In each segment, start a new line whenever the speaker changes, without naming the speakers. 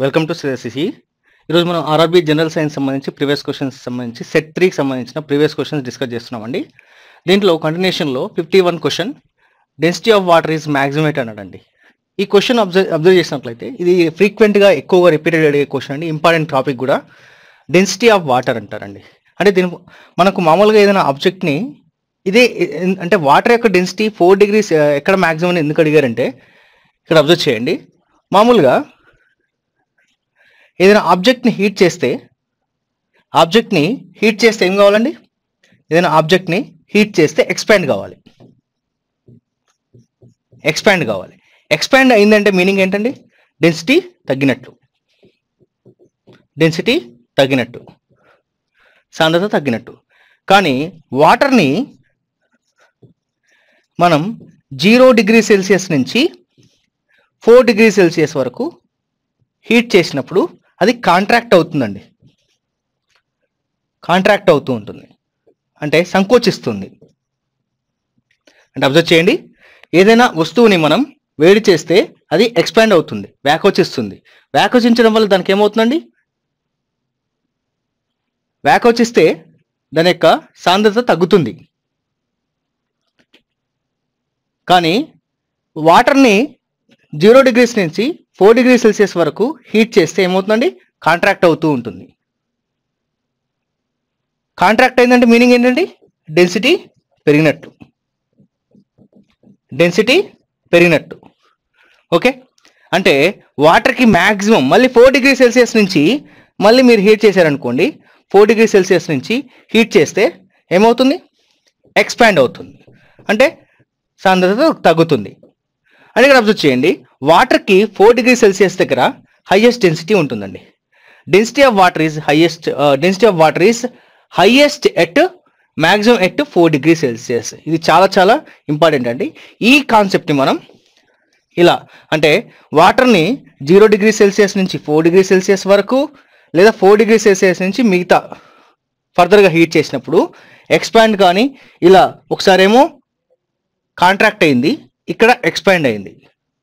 Welcome to సిసి ఈరోజు మనం ఆర్ఆర్బీ జనరల్ సైన్స్ సంబంధించి ప్రీవియస్ క్వశ్చన్స్ సంబంధించి సెట్ త్రీకి సంబంధించిన ప్రీవియస్ క్వశ్చన్స్ డిస్కస్ చేస్తున్నామండి దీంట్లో కంటిన్యూషన్లో fifty one question density of water is maximum at అన్నాడండి ఈ క్వశ్చన్ అబ్జర్వ్ అబ్జర్వ్ చేసినట్లయితే ఇది ఫ్రీక్వెంట్గా ఎక్కువగా రిపీటెడ్ అడిగే క్వశ్చన్ అండి ఇంపార్టెంట్ టాపిక్ కూడా డెన్సిటీ ఆఫ్ వాటర్ అంటారండి అంటే దీని మనకు మామూలుగా ఏదైనా ఆబ్జెక్ట్ని ఇదే అంటే వాటర్ యొక్క డెన్సిటీ ఫోర్ డిగ్రీస్ ఎక్కడ మ్యాక్సిమం ఎందుకు అడిగారంటే ఇక్కడ అబ్జర్వ్ చేయండి మామూలుగా ఏదైనా ఆబ్జెక్ట్ని హీట్ చేస్తే ఆబ్జెక్ట్ని హీట్ చేస్తే ఏం కావాలండి ఏదైనా ఆబ్జెక్ట్ని హీట్ చేస్తే ఎక్స్పాండ్ కావాలి ఎక్స్పాండ్ కావాలి ఎక్స్పాండ్ అయిందంటే మీనింగ్ ఏంటండి డెన్సిటీ తగ్గినట్టు డెన్సిటీ తగ్గినట్టు సాంద్రత తగ్గినట్టు కానీ వాటర్ని మనం జీరో డిగ్రీ సెల్సియస్ నుంచి ఫోర్ డిగ్రీ సెల్సియస్ వరకు హీట్ చేసినప్పుడు అది కాంట్రాక్ట్ అవుతుందండి కాంట్రాక్ట్ అవుతూ ఉంటుంది అంటే సంకోచిస్తుంది అంటే అబ్జర్వ్ చేయండి ఏదైనా వస్తువుని మనం వేడి చేస్తే అది ఎక్స్పాండ్ అవుతుంది వ్యాకోచిస్తుంది వ్యాకోచించడం వల్ల దానికి ఏమవుతుందండి వ్యాకోచిస్తే దాని యొక్క సాంద్రత తగ్గుతుంది కానీ వాటర్ని జీరో డిగ్రీస్ నుంచి ఫోర్ డిగ్రీ సెల్సియస్ వరకు హీట్ చేస్తే ఏమవుతుందండి కాంట్రాక్ట్ అవుతూ ఉంటుంది కాంట్రాక్ట్ అయిందంటే మీనింగ్ ఏంటండి డెన్సిటీ పెరిగినట్టు డెన్సిటీ పెరిగినట్టు ఓకే అంటే వాటర్కి మ్యాక్సిమం మళ్ళీ ఫోర్ డిగ్రీ సెల్సియస్ నుంచి మళ్ళీ మీరు హీట్ చేశారనుకోండి ఫోర్ డిగ్రీ సెల్సియస్ నుంచి హీట్ చేస్తే ఏమవుతుంది ఎక్స్పాండ్ అవుతుంది అంటే సాంద్రత తగ్గుతుంది అండ్ ఇక్కడ అబ్జర్వ్ చేయండి వాటర్కి ఫోర్ డిగ్రీ సెల్సియస్ దగ్గర హైయెస్ట్ డెన్సిటీ ఉంటుందండి density of water is highest density of water is highest at maximum at four degree Celsius ఇది చాలా చాలా ఇంపార్టెంట్ అండి ఈ కాన్సెప్ట్ని మనం ఇలా అంటే వాటర్ని జీరో డిగ్రీ సెల్సియస్ నుంచి ఫోర్ డిగ్రీ సెల్సియస్ వరకు లేదా ఫోర్ డిగ్రీ సెల్సియస్ నుంచి మిగతా ఫర్దర్గా హీట్ చేసినప్పుడు ఎక్స్పాండ్ కానీ ఇలా ఒకసారేమో కాంట్రాక్ట్ అయింది ఇక్కడ ఎక్స్పాండ్ అయింది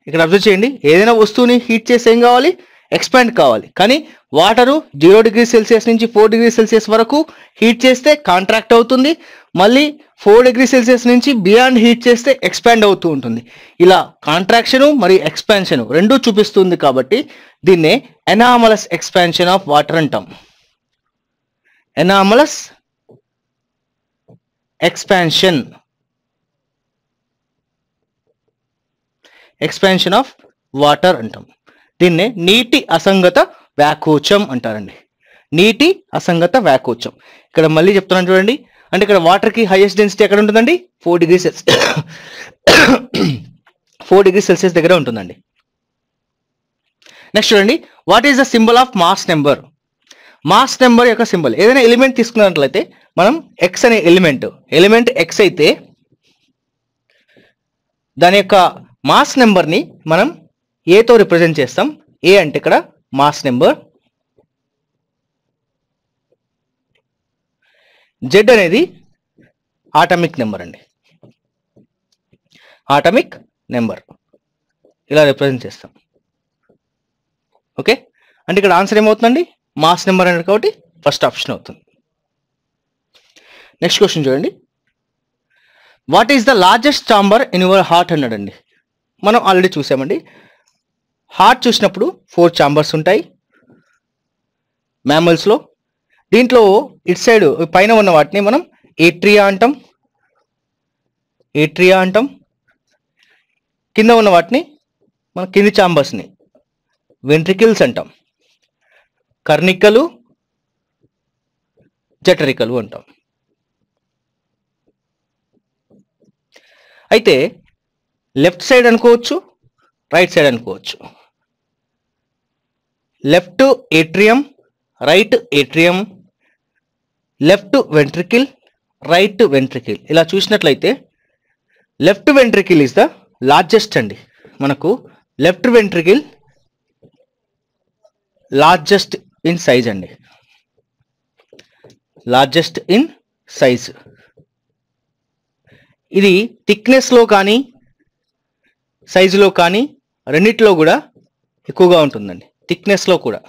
ఇక్కడ అబ్జర్వ్ చేయండి ఏదైనా వస్తువుని హీట్ చేసి ఏం కావాలి ఎక్స్పాండ్ కావాలి కానీ వాటరు జీరో డిగ్రీ సెల్సియస్ నుంచి ఫోర్ డిగ్రీ సెల్సియస్ వరకు హీట్ చేస్తే కాంట్రాక్ట్ అవుతుంది మళ్ళీ ఫోర్ డిగ్రీ సెల్సియస్ నుంచి బియాండ్ హీట్ చేస్తే ఎక్స్పాండ్ అవుతూ ఉంటుంది ఇలా కాంట్రాక్షను మరియు ఎక్స్పాన్షను రెండూ చూపిస్తుంది కాబట్టి దీన్నే ఎనామలస్ ఎక్స్పాన్షన్ ఆఫ్ వాటర్ అంటాం anomalous expansion expansion of water అంటాం దీన్నే నీటి అసంగత వ్యాకోచం అంటారండి నీటి అసంగత వ్యాకోచం ఇక్కడ మళ్ళీ చెప్తున్నాను చూడండి అంటే ఇక్కడ వాటర్కి హైయెస్ట్ డెన్సిటీ ఎక్కడ ఉంటుందండి four degree Celsius four degree Celsius దగ్గర ఉంటుందండి నెక్స్ట్ చూడండి what is the symbol of mass number mass number యొక్క సింబల్ ఏదైనా ఎలిమెంట్ తీసుకున్నట్లయితే మనం ఎక్స్ అనే ఎలిమెంట్ ఎలిమెంట్ ఎక్స్ అయితే దాని యొక్క మాస్ నెంబర్ని మనం ఏతో రిప్రజెంట్ చేస్తాం ఏ అంటే ఇక్కడ మాస్ నెంబర్ జెడ్ అనేది ఆటమిక్ నెంబర్ అండి ఆటమిక్ నెంబర్ ఇలా రిప్రజెంట్ చేస్తాం ఓకే అంటే ఇక్కడ ఆన్సర్ ఏమవుతుందండి మాస్ నెంబర్ అనేది కాబట్టి ఫస్ట్ ఆప్షన్ అవుతుంది నెక్స్ట్ క్వశ్చన్ చూడండి what is the largest chamber in your heart అన్నాడండి మనం ఆల్రెడీ చూసామండి హార్ట్ చూసినప్పుడు ఫోర్ ఛాంబర్స్ ఉంటాయి మ్యామల్స్లో దీంట్లో ఇట్ సైడ్ పైన ఉన్న వాటిని మనం ఏట్రియా అంటాం ఏట్రియా అంటాం కింద ఉన్న వాటిని మన కింది ఛాంబర్స్ని వెంట్రికిల్స్ అంటాం కర్ణికలు జఠరికలు అంటాం అయితే లెఫ్ట్ సైడ్ అనుకోవచ్చు రైట్ సైడ్ అనుకోవచ్చు left atrium right atrium left ventricle right ventricle ఇలా చూసినట్లయితే left ventricle is the largest అండి మనకు left ventricle largest in size అండి లార్జెస్ట్ ఇన్ సైజ్ ఇది థిక్నెస్లో కానీ సైజులో కానీ రెండిట్లో కూడా ఎక్కువగా ఉంటుందండి థిక్నెస్లో కూడా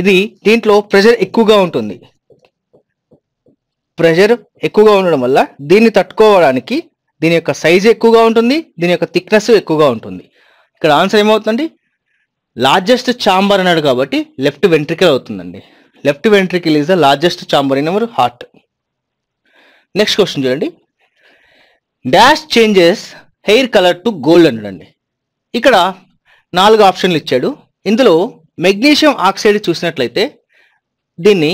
ఇది దీంట్లో ప్రెషర్ ఎక్కువగా ఉంటుంది ప్రెషర్ ఎక్కువగా ఉండడం వల్ల దీన్ని తట్టుకోవడానికి దీని యొక్క సైజ్ ఎక్కువగా ఉంటుంది దీని యొక్క థిక్నెస్ ఎక్కువగా ఉంటుంది ఇక్కడ ఆన్సర్ ఏమవుతుందండి లార్జెస్ట్ ఛాంబర్ అన్నాడు కాబట్టి లెఫ్ట్ వెంట్రికల్ అవుతుందండి left ventricle is the largest chamber in our heart next question చూడండి dash changes hair colour to gold అనడండి ఇక్కడ నాలుగు ఆప్షన్లు ఇచ్చాడు ఇందులో మెగ్నీషియం ఆక్సైడ్ చూసినట్లయితే దీన్ని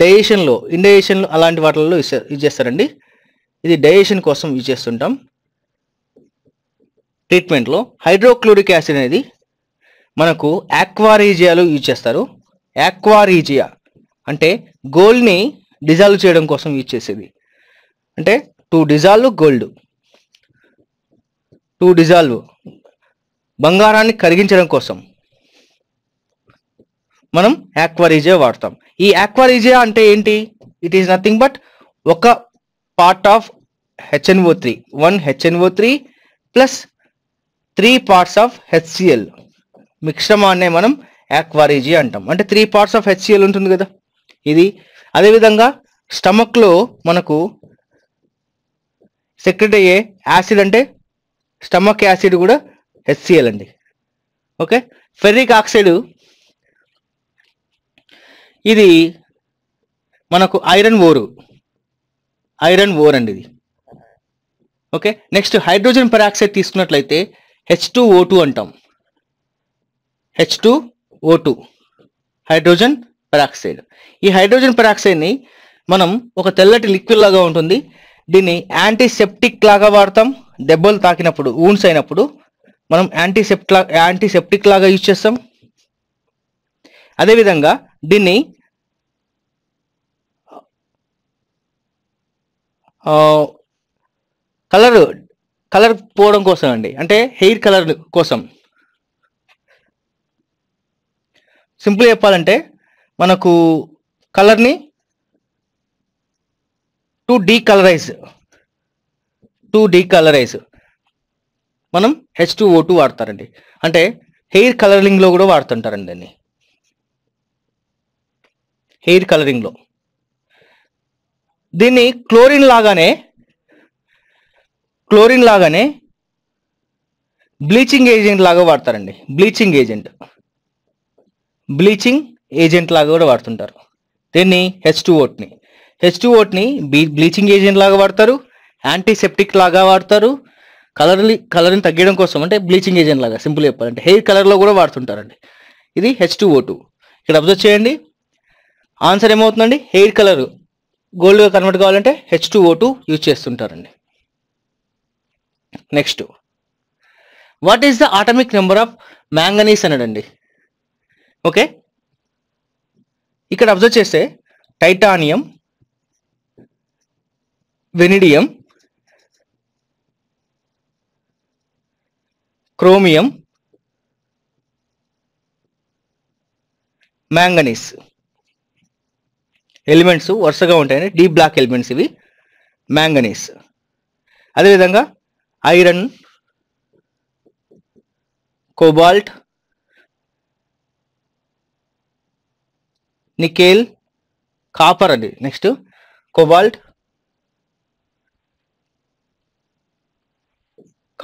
డయేషన్లో ఇండయేషన్లో అలాంటి వాటిల్లో యూజ్ చేస్తారండి ఇది డయేషన్ కోసం యూజ్ చేస్తుంటాం ట్రీట్మెంట్లో హైడ్రోక్లోరిక్ యాసిడ్ అనేది మనకు యాక్వారీజియాలో యూజ్ చేస్తారు యాక్వారీజియా అంటే గోల్డ్ని డిజాల్వ్ చేయడం కోసం యూజ్ చేసేది అంటే to dissolve gold to dissolve బంగారాన్ని కరిగించడం కోసం మనం యాక్వరీజే వాడతాం ఈ యాక్వరీజే అంటే ఏంటి ఇట్ ఈస్ నథింగ్ బట్ ఒక part of HNO three one HNO three plus three parts of HCl మిశ్రమాన్నే మనం యాక్వారీజీ అంటాం అంటే త్రీ పార్ట్స్ ఆఫ్ హెచ్సిఎల్ ఉంటుంది కదా ఇది అదేవిధంగా స్టమక్లో మనకు సెక్రెట్ అయ్యే యాసిడ్ అంటే స్టమక్ యాసిడ్ కూడా హెచ్సిఎల్ అండి ఓకే ఫెర్రిక్ ఆక్సైడ్ ఇది మనకు ఐరన్ ఓరు ఐరన్ ఓర్ అండి ఇది ఓకే నెక్స్ట్ హైడ్రోజన్ పెరాక్సైడ్ తీసుకున్నట్లయితే హెచ్ టూ ఓ టూ అంటాం H two O two hydrogen peroxide ఈ హైడ్రోజన్ పెరాక్సైడ్ని మనం ఒక తెల్లటి లిక్విడ్ లాగా ఉంటుంది దీన్ని యాంటీసెప్టిక్ లాగా వాడతాం దెబ్బలు తాకినప్పుడు ఊన్స్ అయినప్పుడు మనం యాంటీసెప్ట్లా యాంటీసెప్టిక్ లాగా యూజ్ చేస్తాం అదేవిధంగా దీన్ని కలర్ కలర్ పోవడం కోసం అండి అంటే హెయిర్ కలర్ కోసం సింపుల్ చెప్పాలంటే మనకు కలర్ని to decolourise to decolourise మనం హెచ్ టూ ఓ టూ వాడతారండి అంటే హెయిర్ కలరింగ్లో కూడా వాడుతుంటారండి దాన్ని హెయిర్ కలరింగ్లో దీన్ని క్లోరిన్ లాగానే క్లోరిన్ లాగానే బ్లీచింగ్ ఏజెంట్ లాగా వాడతారండి బ్లీచింగ్ ఏజెంట్ బ్లీచింగ్ ఏజెంట్ లాగా కూడా వాడుతుంటారు దీన్ని హెచ్ టూ ఓట్ని హెచ్ టూ ఓట్ని బ్లీచింగ్ ఏజెంట్ లాగా వాడతారు యాంటీసెప్టిక్ లాగా వాడతారు కలర్ని కలర్ని తగ్గడం కోసం అంటే బ్లీచింగ్ ఏజెంట్ లాగా సింపుల్ చెప్పాలంటే హెయిర్ కలర్లో కూడా వాడుతుంటారండి ఇది హెచ్ టూ ఓ టూ ఇక్కడ అబ్జర్వ్ చేయండి ఆన్సర్ ఏమవుతుందండి హెయిర్ కలర్ గోల్డ్గా కన్వర్ట్ కావాలంటే H two O two use చేస్తుంటారండి next what is the atomic number of manganese అనడండి ఓకే ఇక్కడ అబ్జర్వ్ చేస్తే titanium vanadium chromium manganese elements వరుసగా ఉంటాయని డీ బ్లాక్ ఎలిమెంట్స్ ఇవి మ్యాంగనీస్ అదేవిధంగా ఐరన్ కోబాల్ట్ నికేల్ కాపర్ అది next cobalt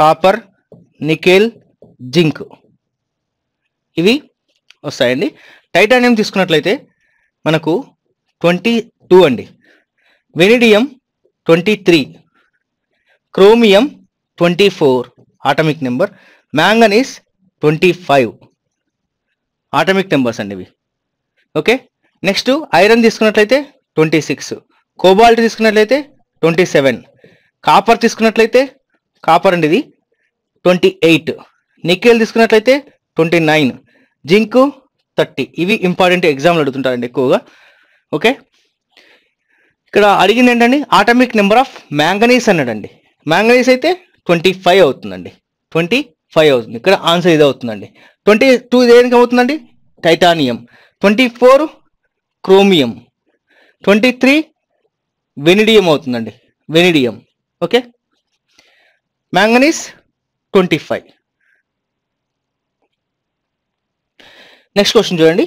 copper nickel zinc ఇవి వస్తాయండి టైటానియం తీసుకున్నట్లయితే మనకు ట్వంటీ టూ అండి vanadium twenty three chromium twenty four atomic number manganese twenty five atomic numbers అండి ఇవి ఓకే నెక్స్ట్ ఐరన్ తీసుకున్నట్లయితే ట్వంటీ సిక్స్ కోబాల్ట్ తీసుకున్నట్లయితే ట్వంటీ సెవెన్ కాపర్ తీసుకున్నట్లయితే కాపర్ అండి ఇది ట్వంటీ ఎయిట్ నికెల్ తీసుకున్నట్లయితే ట్వంటీ నైన్ జింక్ థర్టీ ఇవి ఇంపార్టెంట్ ఎగ్జామ్లు అడుగుతుంటారండి ఎక్కువగా ఓకే ఇక్కడ అడిగింది ఏంటండి ఆటమిక్ నెంబర్ ఆఫ్ మ్యాంగనీస్ అన్నాడండి మ్యాంగనీస్ అయితే ట్వంటీ ఫైవ్ అవుతుందండి ట్వంటీ ఫైవ్ అవుతుంది ఇక్కడ ఆన్సర్ ఇది అవుతుందండి ట్వంటీ టూ దేనికి అవుతుందండి titanium twenty four chromium twenty three vanadium అవుతుందండి vanadium okay manganese twenty five next question చూడండి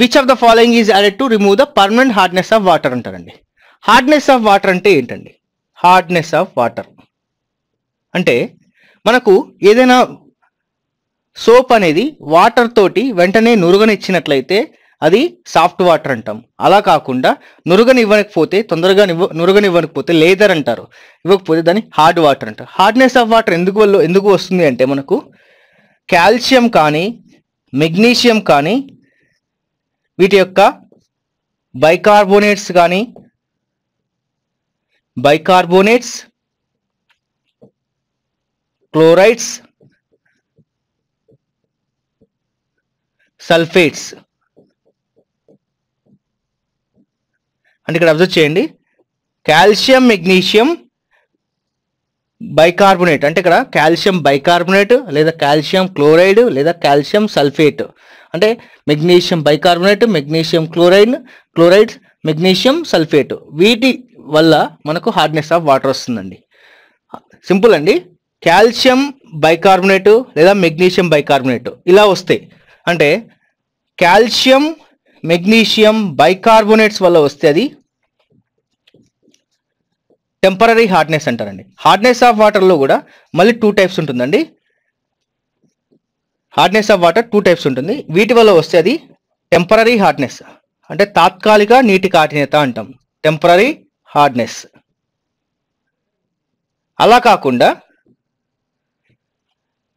which of the following is added to remove the permanent hardness of water అంటారండి hardness of water అంటే ఏంటండి hardness of water అంటే మనకు ఏదైనా soap అనేది water తోటి వెంటనే నురుగనిచ్చినట్లయితే అది సాఫ్ట్ వాటర్ అంటాం అలా కాకుండా ఇవ్వకపోతే తొందరగా ఇవ్వకపోతే లేదర్ అంటారు ఇవ్వకపోతే దాన్ని హార్డ్ వాటర్ అంటారు హార్డ్నెస్ ఆఫ్ వాటర్ ఎందుకు వల్ల ఎందుకు వస్తుంది అంటే మనకు కాల్షియం కానీ మెగ్నీషియం కానీ వీటి యొక్క బైకార్బోనేట్స్ కానీ బైకార్బోనేట్స్ క్లోరైడ్స్ సల్ఫేట్స్ అంటే ఇక్కడ అబ్జర్వ్ చేయండి కాల్షియం మెగ్నీషియం బైకార్బోనేట్ అంటే ఇక్కడ కాల్షియం బైకార్బోనేట్ లేదా కాల్షియం క్లోరైడ్ లేదా కాల్షియం సల్ఫేట్ అంటే magnesium bicarbonate magnesium chloride chloride magnesium sulphate వీటి వల్ల మనకు హార్డ్నెస్ ఆఫ్ వాటర్ వస్తుందండి సింపుల్ అండి కాల్షియం బైకార్బోనేట్ లేదా మెగ్నీషియం బైకార్బోనేట్ ఇలా వస్తాయి అంటే కాల్షియం మెగ్నీషియం బైకార్బోనేట్స్ వల్ల వస్తే అది టెంపరీ హార్డ్నెస్ అంటారండి హార్డ్నెస్ ఆఫ్ వాటర్లో కూడా మళ్ళీ టూ టైప్స్ ఉంటుందండి hardness of water two types ఉంటుంది వీటి వల్ల వస్తే అది టెంపరీ హార్డ్నెస్ అంటే తాత్కాలిక నీటి కాఠినత అంటాం టెంపరీ హార్డ్నెస్ అలా కాకుండా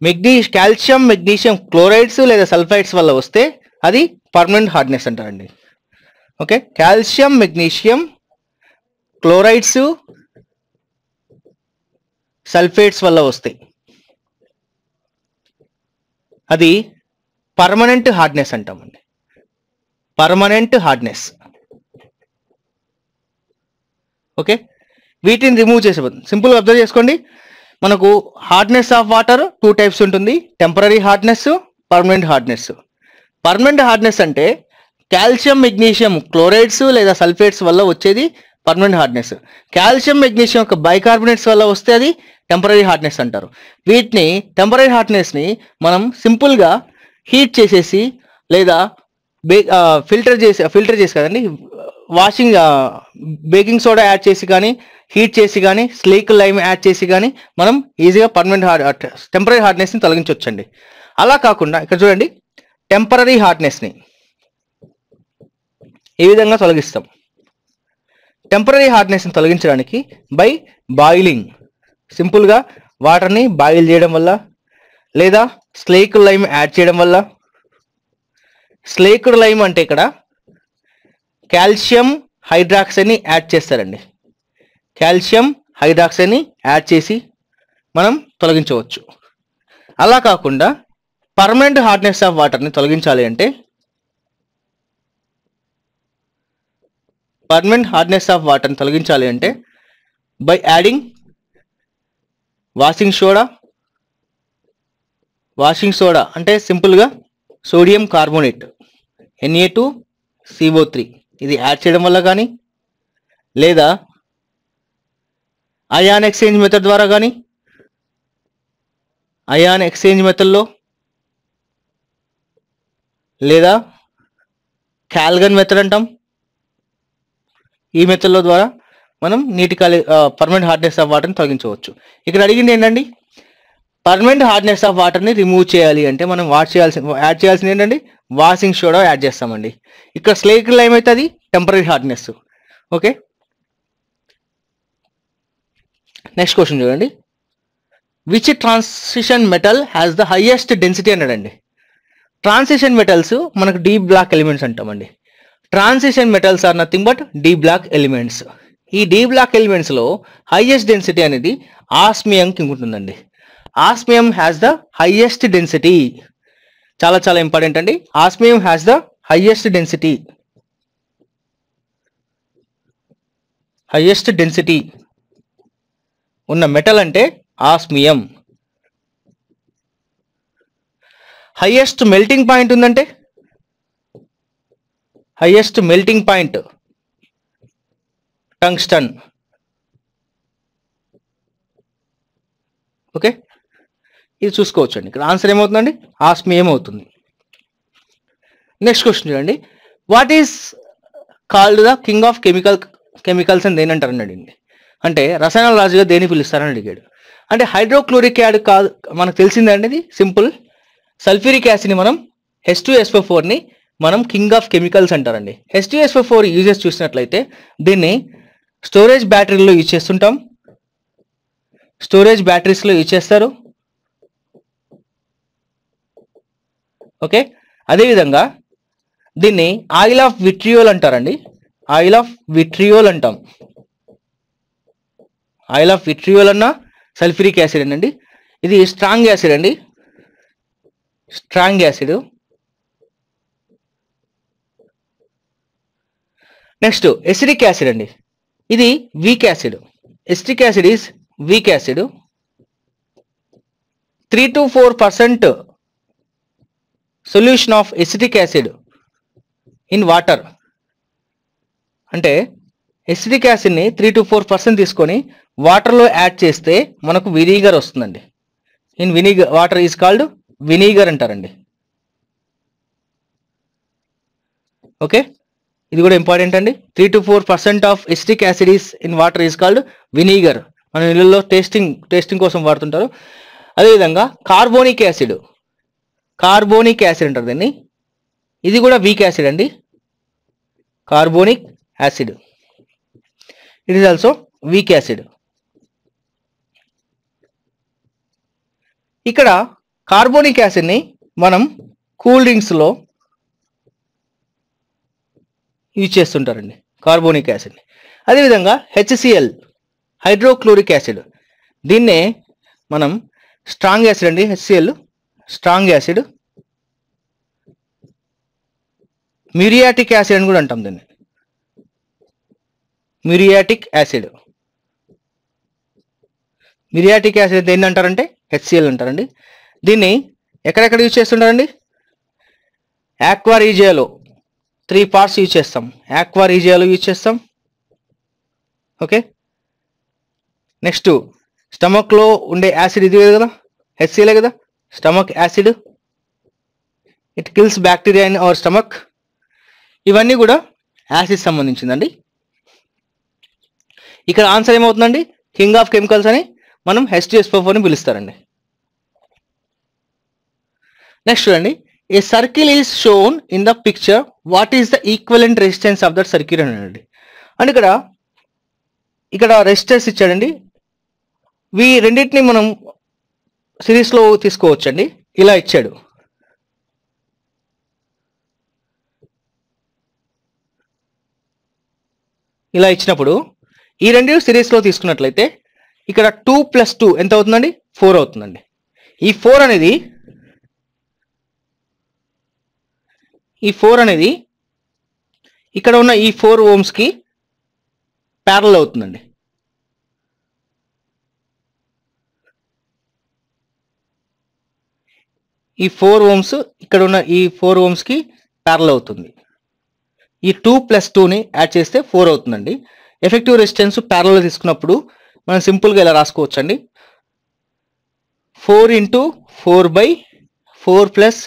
మెగ్నీ కాల్షియం మెగ్నీషియం క్లోరైడ్స్ లేదా సల్ఫైడ్స్ వల్ల వస్తే అది పర్మనెంట్ హార్డ్నెస్ అంటారండి okay calcium magnesium chlorides sulphates వల్ల వస్తాయి అది పర్మనెంట్ హార్డ్నెస్ అంటామండి పర్మనెంట్ హార్డ్నెస్ ఓకే వీటిని రిమూవ్ చేసే సింపుల్గా అబ్జర్వ్ చేసుకోండి మనకు hardness of water two types ఉంటుంది temporary hardness permanent hardness permanent hardness అంటే కాల్షియం మెగ్నీషియం క్లోరైడ్స్ లేదా సల్ఫేట్స్ వల్ల వచ్చేది పర్మనెంట్ హార్డ్నెస్ కాల్షియం మెగ్నీషియం యొక్క బైకార్బోనేట్స్ వల్ల వస్తే అది టెంపరీ హార్డ్నెస్ అంటారు వీటిని టెంపరీ హార్డ్నెస్ని మనం సింపుల్గా హీట్ చేసేసి లేదా బే ఫిల్టర్ చేసి ఫిల్టర్ చేసి కదండి వాషింగ్ బేకింగ్ సోడా యాడ్ చేసి కానీ హీట్ చేసి కానీ స్లీక్ లైమ్ యాడ్ చేసి కానీ మనం ఈజీగా పర్మనెంట్ హార్డ్ టెంపరీ హార్డ్నెస్ని తొలగించవచ్చండి అలా కాకుండా ఇక్కడ చూడండి టెంపరీ హార్డ్నెస్ని ఈ విధంగా తొలగిస్తాం టెంపరీ హార్డ్నెస్ని తొలగించడానికి బై బాయిలింగ్ సింపుల్గా వాటర్ని బాయిల్ చేయడం వల్ల లేదా స్లేక్ లైమ్ యాడ్ చేయడం వల్ల స్లేక్డ్ లైమ్ అంటే ఇక్కడ కాల్షియం హైడ్రాక్సైడ్ని యాడ్ చేస్తారండి కాల్షియం హైడ్రాక్సైడ్ని యాడ్ చేసి మనం తొలగించవచ్చు అలా కాకుండా పర్మనెంట్ హార్డ్నెస్ ఆఫ్ వాటర్ని తొలగించాలి అంటే పర్మనెంట్ హార్డ్నెస్ ఆఫ్ వాటర్ని తొలగించాలి అంటే by adding washing soda washing soda అంటే సింపుల్గా sodium carbonate NA two CO three ఇది యాడ్ చేయడం వల్ల కానీ లేదా అయాన్ ఎక్స్చేంజ్ మెథడ్ ద్వారా కానీ అయాన్ ఎక్స్చేంజ్ మెథడ్లో లేదా క్యాల్గన్ మెథడ్ అంటాం ఈ మెథడ్లో ద్వారా మనం నీటి కాలి పర్మనెంట్ హార్డ్నెస్ ఆఫ్ వాటర్ని తొలగించవచ్చు ఇక్కడ అడిగింది ఏంటండి పర్మనెంట్ హార్డ్నెస్ ఆఫ్ వాటర్ని రిమూవ్ చేయాలి అంటే మనం వాష్ చేయాల్సి యాడ్ చేయాల్సింది ఏంటండి వాషింగ్ సోడా యాడ్ చేస్తామండి ఇక్కడ స్లేక్లో అవుతుంది temporary hardness okay next question చూడండి which transition metal has the highest density అన్నాడండి ట్రాన్సిషన్ మెటల్స్ మనకు డీ బ్లాక్ ఎలిమెంట్స్ అంటామండి transition metals are nothing but D block elements ఈ డీ బ్లాక్ ఎలిమెంట్స్లో హైయెస్ట్ డెన్సిటీ అనేది కింగ్ ఉంటుందండి osmium has the highest density చాలా చాలా ఇంపార్టెంట్ అండి osmium has the highest density highest density ఉన్న మెటల్ అంటే ఆస్మియం హైయెస్ట్ మెల్టింగ్ పాయింట్ ఉందంటే highest melting point tungsten okay ఇది చూసుకోవచ్చండి ఇక్కడ ఆన్సర్ ఏమవుతుందండి ఆస్మి ఏమవుతుంది నెక్స్ట్ క్వశ్చన్ చూడండి what is called the king of chemical chemicals అని దేని అంటారని అడిగింది అంటే రసాయన రాజుగా దేని పిలుస్తారని అడిగాడు అంటే హైడ్రోక్లోరిక్ యాడ్ కాదు మనకు తెలిసిందండి ఇది సింపుల్ సల్ఫ్యూరిక్ యాసిడ్ని మనం హెచ్ టూ ఎస్ఫో ఫోర్ని మనం కింగ్ ఆఫ్ కెమికల్స్ అంటారండి H two S O four uses చూసినట్లయితే దీన్ని స్టోరేజ్ బ్యాటరీలో యూజ్ చేస్తుంటాం స్టోరేజ్ బ్యాటరీస్లో యూజ్ చేస్తారు ఓకే అదేవిధంగా దీన్ని ఆయిల్ ఆఫ్ విట్రియోల్ అంటారండి ఆయిల్ ఆఫ్ విట్రియోల్ అంటాం ఆయిల్ ఆఫ్ విట్రియోల్ అన్న సల్ఫ్యూరిక్ యాసిడ్ అండి ఇది స్ట్రాంగ్ యాసిడ్ అండి strong acid next acetic acid అండి ఇది weak acid acetic acid is weak acid three to four percent solution of acetic acid in water అంటే acidic యాసిడ్ని three to four percent తీసుకొని వాటర్లో add చేస్తే మనకు వినీగర్ వస్తుందండి in vinegar water is called vinegar అంటారండి ఓకే ఇది కూడా ఇంపార్టెంట్ అండి three to four percent of acetic acids in water is called vinegar మన ఇళ్ళల్లో టేస్టింగ్ టేస్టింగ్ కోసం వాడుతుంటారు అదేవిధంగా కార్బోనిక్ యాసిడ్ కార్బోనిక్ యాసిడ్ అంటారు దీన్ని ఇది కూడా వీక్ యాసిడ్ అండి carbonic acid it is also weak acid ఇక్కడ కార్బోనిక్ యాసిడ్ని మనం కూల్ డ్రింక్స్లో యూజ్ చేస్తుంటారండి కార్బోనిక్ యాసిడ్ని అదేవిధంగా హెచ్సిఎల్ హైడ్రోక్లోరిక్ యాసిడ్ దీన్నే మనం స్ట్రాంగ్ యాసిడ్ అండి HCl strong acid muriatic acid అని కూడా అంటాం దీన్ని మ్యూరియాటిక్ యాసిడ్ మిరియాటిక్ యాసిడ్ దేన్ని అంటారంటే హెచ్సిఎల్ అంటారండి దీన్ని ఎక్కడెక్కడ యూజ్ చేస్తుంటారండి యాక్వా రీజియాలో త్రీ పార్ట్స్ యూజ్ చేస్తాం యాక్వా రీజియాలో యూజ్ చేస్తాం ఓకే నెక్స్ట్ స్టమక్లో ఉండే యాసిడ్ ఇది లేదు కదా హెచ్సిలే కదా stomach acid it kills bacteria in our stomach ఇవన్నీ కూడా యాసిడ్ సంబంధించిందండి ఇక్కడ ఆన్సర్ ఏమవుతుందండి కింగ్ ఆఫ్ కెమికల్స్ అని మనం హెచ్డిఎస్ అని పిలుస్తారండి నెక్స్ట్ చూడండి a circle is shown in the picture what is the equivalent resistance of that circle అండి అండ్ ఇక్కడ ఇక్కడ రెసిస్టెన్స్ ఇచ్చాడండి వీ రెండింటిని మనం సిరీస్లో తీసుకోవచ్చండి ఇలా ఇచ్చాడు ఇలా ఇచ్చినప్పుడు ఈ రెండు సిరీస్లో తీసుకున్నట్లయితే ఇక్కడ టూ ప్లస్ టూ ఎంత అవుతుందండి ఫోర్ అవుతుందండి ఈ ఫోర్ అనేది ఈ ఫోర్ అనేది ఇక్కడ ఉన్న ఈ ఫోర్ ఓమ్స్కి ప్యారల్ అవుతుందండి ఈ ఫోర్ ఓమ్స్ ఇక్కడ ఉన్న ఈ ఫోర్ ఓమ్స్కి ప్యారల్ అవుతుంది ఈ టూ ప్లస్ టూని యాడ్ చేస్తే ఫోర్ అవుతుందండి ఎఫెక్టివ్ రెసిస్టెన్స్ ప్యారల్ తీసుకున్నప్పుడు మనం సింపుల్గా ఇలా రాసుకోవచ్చండి four into four by four plus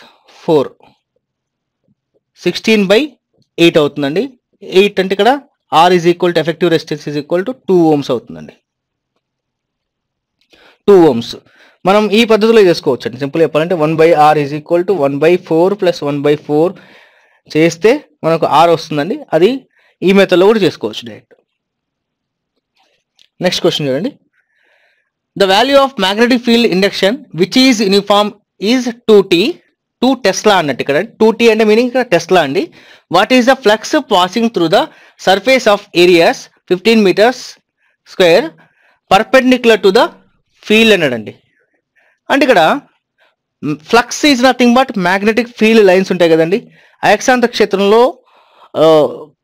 four sixteen by eight అవుతుందండి ఎయిట్ అంటే ఇక్కడ R is equal to effective resistance is equal to two ohms అవుతుందండి టూ ఓమ్స్ మనం ఈ పద్ధతిలో చేసుకోవచ్చు అండి సింపుల్ చెప్పాలంటే one by R is equal to one by four plus one by four చేస్తే మనకు ఆర్ వస్తుందండి అది ఈ మెథడ్లో కూడా చేసుకోవచ్చు డైరెక్ట్ నెక్స్ట్ క్వశ్చన్ చూడండి the value of magnetic field induction which is uniform is two T two tesla అన్నట్టు ఇక్కడ టూ టీ అంటే మీనింగ్ ఇక్కడ టెస్లా అండి what is the flux passing through the surface of areas fifteen metres square perpendicular to the field అన్నాడండి అంటే ఇక్కడ flux is nothing but magnetic field lines ఉంటాయి కదండి అయక్షాంత క్షేత్రంలో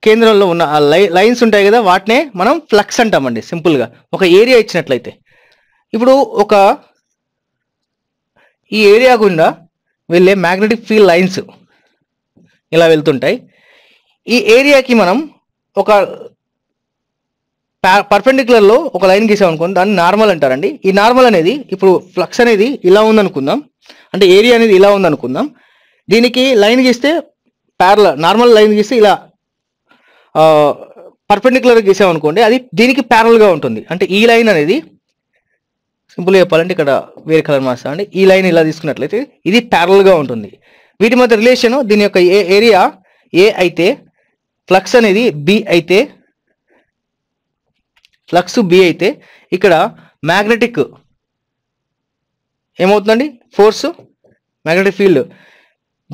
కేంద్రంలో ఉన్న లైన్స్ ఉంటాయి కదా వాటినే మనం ఫ్లక్స్ అంటామండి సింపుల్గా ఒక ఏరియా ఇచ్చినట్లయితే ఇప్పుడు ఒక ఈ ఏరియా గుండా వెళ్ళే మ్యాగ్నెటిక్ ఫీల్ లైన్స్ ఇలా వెళ్తుంటాయి ఈ ఏరియాకి మనం ఒక పర్పెండిక్యులర్లో ఒక లైన్ గీసామనుకోండి దాన్ని నార్మల్ అంటారండి ఈ నార్మల్ అనేది ఇప్పుడు ఫ్లక్స్ అనేది ఇలా ఉందనుకుందాం అంటే ఏరియా అనేది ఇలా ఉందనుకుందాం దీనికి లైన్ గీస్తే ప్యారల నార్మల్ లైన్ గీస్తే ఇలా పర్పెండిక్యులర్గా గీసామనుకోండి అది దీనికి ప్యారల్గా ఉంటుంది అంటే ఈ లైన్ అనేది సింపుల్గా చెప్పాలంటే ఇక్కడ వేరే కలర్ మారుస్తాం అండి ఈ లైన్ ఇలా తీసుకున్నట్లయితే ఇది ప్యారల్గా ఉంటుంది వీటి మధ్య రిలేషన్ దీని యొక్క ఏ ఏరియా ఏ అయితే ఫ్లక్స్ అనేది బి అయితే ఫ్లక్స్ బి అయితే ఇక్కడ మ్యాగ్నెటిక్ ఏమవుతుందండి force magnetic field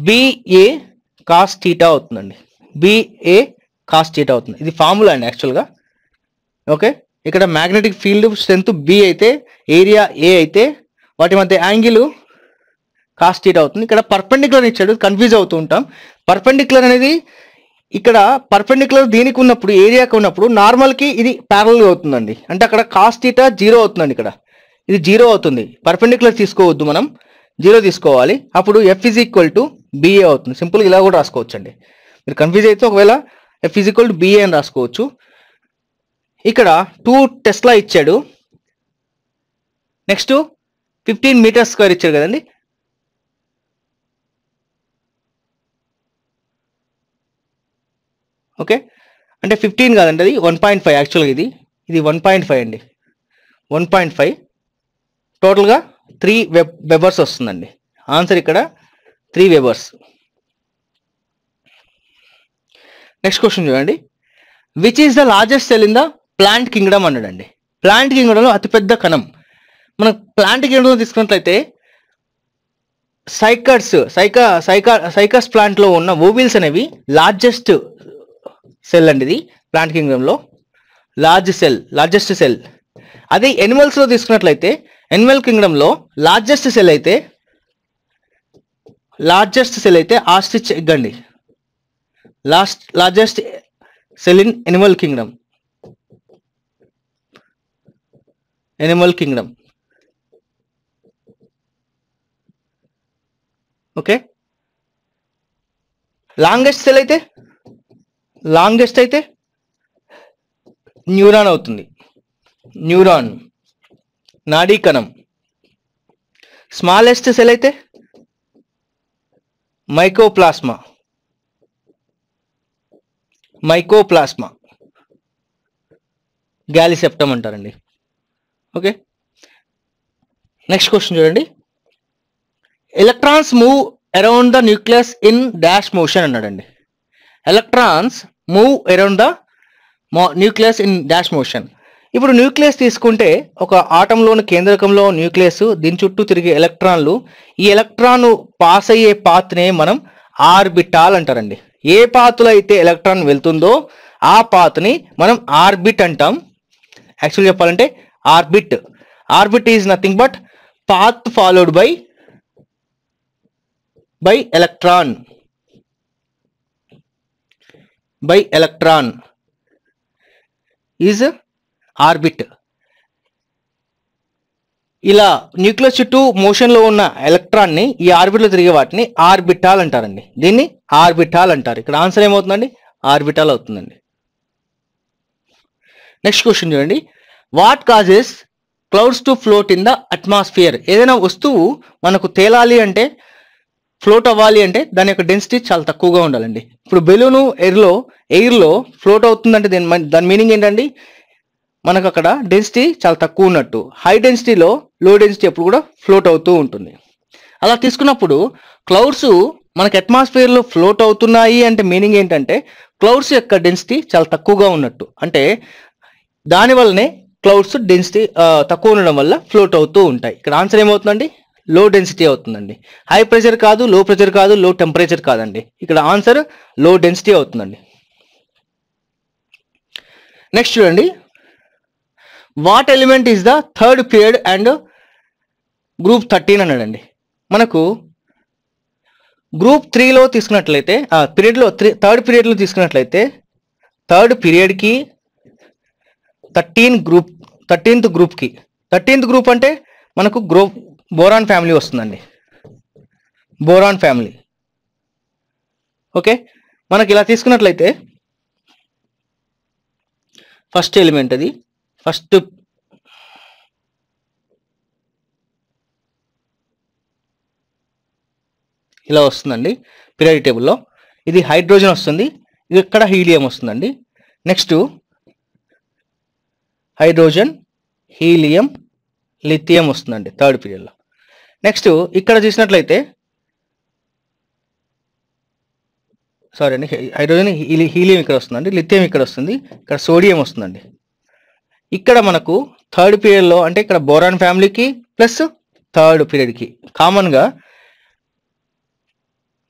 B A cos theta అవుతుందండి బిఏ కాస్ టీటా అవుతుంది ఇది ఫార్ములా అండి యాక్చువల్గా ఓకే ఇక్కడ మ్యాగ్నెటిక్ ఫీల్డ్ స్ట్రెంత్ బి అయితే ఏరియా ఏ అయితే వాటి మధ్య యాంగిల్ కాస్టీట్ అవుతుంది ఇక్కడ పర్పెండిక్యులర్ ఇచ్చాడు కన్ఫ్యూజ్ అవుతూ ఉంటాం పర్పెండిక్యులర్ అనేది ఇక్కడ పర్పెండిక్యులర్ దీనికి ఉన్నప్పుడు ఏరియాకి ఉన్నప్పుడు నార్మల్కి ఇది ప్యారల్ అవుతుందండి అంటే అక్కడ ఈట జీరో అవుతుందండి ఇక్కడ ఇది జీరో అవుతుంది పర్పెండిక్యులర్ తీసుకోవద్దు మనం జీరో తీసుకోవాలి అప్పుడు F is equal to B A అవుతుంది సింపుల్గా ఇలా కూడా రాసుకోవచ్చు అండి మీరు కన్ఫ్యూజ్ అయితే ఒకవేళ F is equal to B A అని రాసుకోవచ్చు ఇక్కడ టూ టెస్ట్లా ఇచ్చాడు నెక్స్ట్ ఫిఫ్టీన్ మీటర్ స్క్వేర్ ఇచ్చాడు కదండి ఓకే అంటే ఫిఫ్టీన్ కాదండి అది వన్ పాయింట్ ఫైవ్ యాక్చువల్గా ఇది ఇది వన్ పాయింట్ ఫైవ్ అండి వన్ పాయింట్ ఫైవ్ టోటల్గా త్రీ వెబ్ వెబర్స్ వస్తుందండి ఆన్సర్ ఇక్కడ త్రీ వెబర్స్ నెక్స్ట్ క్వశ్చన్ చూడండి which is the largest cell in the plant kingdom అన్నాడండి ప్లాంట్ కింగ్డంలో అతిపెద్ద కణం మనం ప్లాంట్ కింగ్డమ్ తీసుకున్నట్లయితే సైకర్స్ సైకా సైకా సైకర్స్ ప్లాంట్లో ఉన్న ఓవిల్స్ అనేవి లార్జెస్ట్ సెల్ అండి ఇది ప్లాంట్ కింగ్డంలో లార్జ్ సెల్ లార్జెస్ట్ సెల్ అదే ఎనిమల్స్లో తీసుకున్నట్లయితే ఎనిమల్ కింగ్డంలో లార్జెస్ట్ సెల్ అయితే లార్జెస్ట్ సెల్ అయితే ఆస్టిచ్ ఎగ్ అండి last largest cell in animal kingdom animal kingdom okay longest cell అయితే లాంగెస్ట్ అయితే న్యూరాన్ అవుతుంది న్యూరాన్ నాడీ కణం స్మాలెస్ట్ సెల్ అయితే మైకోప్లాస్మా మైకోప్లాస్మా గ్యాలిసెప్టమ్ అంటారండి ఓకే నెక్స్ట్ క్వశ్చన్ చూడండి electrons move around the nucleus in dash motion అన్నాడండి electrons move around the nucleus in dash motion ఇప్పుడు న్యూక్లియస్ తీసుకుంటే ఒక ఆటంలోని కేంద్రకంలో న్యూక్లియస్ దీని చుట్టూ తిరిగే ఎలక్ట్రాన్లు ఈ ఎలక్ట్రాన్ పాస్ అయ్యే పాత్నే మనం ఆర్బిటాల్ అంటారండి ఏ పాత్లో అయితే ఎలక్ట్రాన్ వెళ్తుందో ఆ పాత్ని మనం ఆర్బిట్ అంటాం యాక్చువల్ చెప్పాలంటే orbit orbit is nothing but path followed by by electron by electron is orbit ఇలా న్యూక్లియస్ చుట్టూ మోషన్లో ఉన్న ఎలక్ట్రాన్ని ఈ ఆర్బిట్లో తిరిగే వాటిని ఆర్బిటాల్ అంటారండి దీన్ని ఆర్బిటాల్ అంటారు ఇక్కడ ఆన్సర్ ఏమవుతుందండి ఆర్బిటాల్ అవుతుందండి నెక్స్ట్ క్వశ్చన్ చూడండి what causes clouds to float in the atmosphere ఏదైనా వస్తువు మనకు తేలాలి అంటే ఫ్లోట్ అవ్వాలి అంటే దాని యొక్క డెన్సిటీ చాలా తక్కువగా ఉండాలండి ఇప్పుడు బెలూను ఎయిర్లో ఎయిర్లో ఫ్లోట్ అవుతుందంటే దీని దాని మీనింగ్ ఏంటండి మనకు అక్కడ డెన్సిటీ చాలా తక్కువ ఉన్నట్టు హై డెన్సిటీలో లో డెన్సిటీ ఎప్పుడు కూడా ఫ్లోట్ అవుతూ ఉంటుంది అలా తీసుకున్నప్పుడు క్లౌడ్స్ మనకు అట్మాస్ఫియర్లో ఫ్లోట్ అవుతున్నాయి అంటే మీనింగ్ ఏంటంటే క్లౌడ్స్ యొక్క డెన్సిటీ చాలా తక్కువగా ఉన్నట్టు అంటే దానివల్లనే క్లౌడ్స్ డెన్సిటీ తక్కువ ఉండడం వల్ల ఫ్లోట్ అవుతూ ఉంటాయి ఇక్కడ ఆన్సర్ ఏమవుతుందండి లో డెన్సిటీ అవుతుందండి హై ప్రెషర్ కాదు లో ప్రెషర్ కాదు లో టెంపరేచర్ కాదండి ఇక్కడ ఆన్సర్ లో డెన్సిటీ అవుతుందండి నెక్స్ట్ చూడండి what element is the third period and group thirteen అన్నాడండి మనకు గ్రూప్ త్రీలో తీసుకున్నట్లయితే పీరియడ్లో త్రీ థర్డ్ పీరియడ్లో తీసుకున్నట్లయితే థర్డ్ పీరియడ్కి థర్టీన్ గ్రూప్ థర్టీన్త్ గ్రూప్కి థర్టీన్త్ గ్రూప్ అంటే మనకు గ్రో బోరాన్ ఫ్యామిలీ వస్తుందండి బోరాన్ ఫ్యామిలీ ఓకే మనకి ఇలా తీసుకున్నట్లయితే ఫస్ట్ ఎలిమెంట్ అది ఫస్ట్ ఇలా వస్తుందండి పీరియడ్ టేబుల్లో ఇది హైడ్రోజన్ వస్తుంది ఇది ఇక్కడ హీలియం వస్తుందండి నెక్స్ట్ హైడ్రోజన్ హీలియం లిథియం వస్తుందండి థర్డ్ పీరియడ్లో నెక్స్ట్ ఇక్కడ చూసినట్లయితే సారీ అండి హైడ్రోజన్ హీలియం ఇక్కడ వస్తుందండి లిథియం ఇక్కడ వస్తుంది ఇక్కడ సోడియం వస్తుందండి ఇక్కడ మనకు థర్డ్ పీరియడ్లో అంటే ఇక్కడ బోరాన్ ఫ్యామిలీకి ప్లస్ థర్డ్ పీరియడ్కి కామన్గా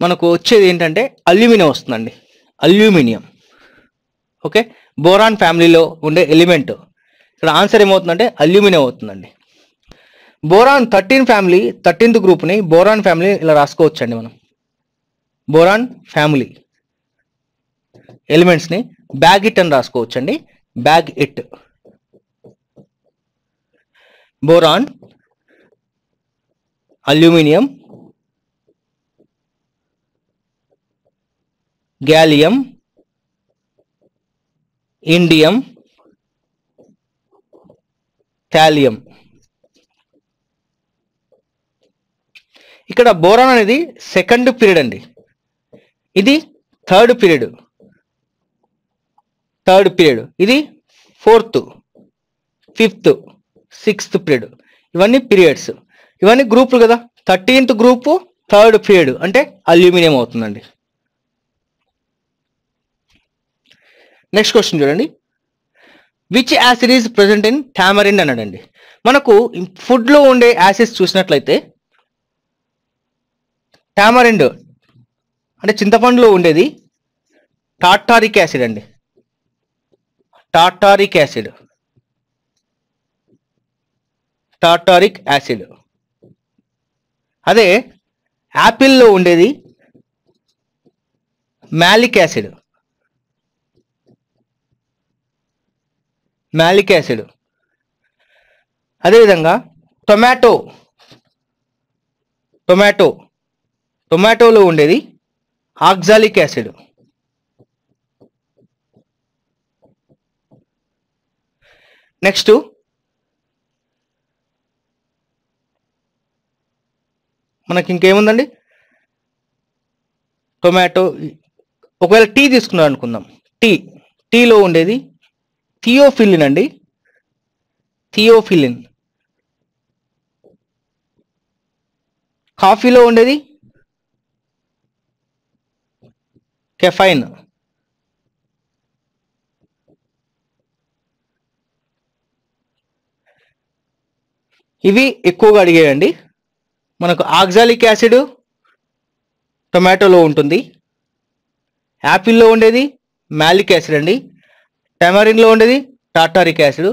మనకు వచ్చేది ఏంటంటే అల్యూమినియం వస్తుందండి అల్యూమినియం ఓకే బోరాన్ ఫ్యామిలీలో ఉండే ఎలిమెంట్ ఇక్కడ ఆన్సర్ ఏమవుతుందంటే అల్యూమినియం అవుతుందండి బోరాన్ థర్టీన్ ఫ్యామిలీ థర్టీన్త్ గ్రూప్ని బోరాన్ ఫ్యామిలీ ఇలా రాసుకోవచ్చండి మనం బోరాన్ ఫ్యామిలీ ఎలిమెంట్స్ని బ్యాగ్ ఇట్ అని రాసుకోవచ్చండి bag it boron aluminium gallium indium thallium ఇక్కడ బోరాన్ అనేది సెకండ్ పీరియడ్ అండి ఇది థర్డ్ పీరియడ్ థర్డ్ పీరియడ్ ఇది ఫోర్త్ ఫిఫ్త్ సిక్స్త్ పీరియడ్ ఇవన్నీ పీరియడ్స్ ఇవన్నీ గ్రూపులు కదా థర్టీన్త్ గ్రూపు థర్డ్ పీరియడ్ అంటే అల్యూమినియం అవుతుందండి నెక్స్ట్ క్వశ్చన్ చూడండి which acid is present in tamarind అనడండి మనకు ఫుడ్లో ఉండే యాసిడ్స్ చూసినట్లయితే టామరిండ్ అంటే చింతపండులో ఉండేది టాటారిక్ యాసిడ్ అండి టాటారిక్ యాసిడ్ టాటారిక్ యాసిడ్ అదే యాపిల్లో ఉండేది మ్యాలిక్ యాసిడ్ మ్యాలిక్ యాసిడ్ అదేవిధంగా టొమాటో టొమాటో టొమాటోలో ఉండేది ఆక్జాలిక్ యాసిడ్ నెక్స్ట్ మనకి ఇంకేముందండి టొమాటో ఒకవేళ టీ తీసుకున్నాం అనుకుందాం టీ టీలో ఉండేది థియోఫిలిన్ అండి థియోఫిలిన్ కాఫీలో ఉండేది కెఫైన్ ఇవి ఎక్కువగా అడిగేయండి మనకు ఆక్జాలిక్ యాసిడ్ టొమాటోలో ఉంటుంది యాపిల్లో ఉండేది మ్యాలిక్ యాసిడ్ అండి టెమరిన్లో ఉండేది టాటారిక్ యాసిడ్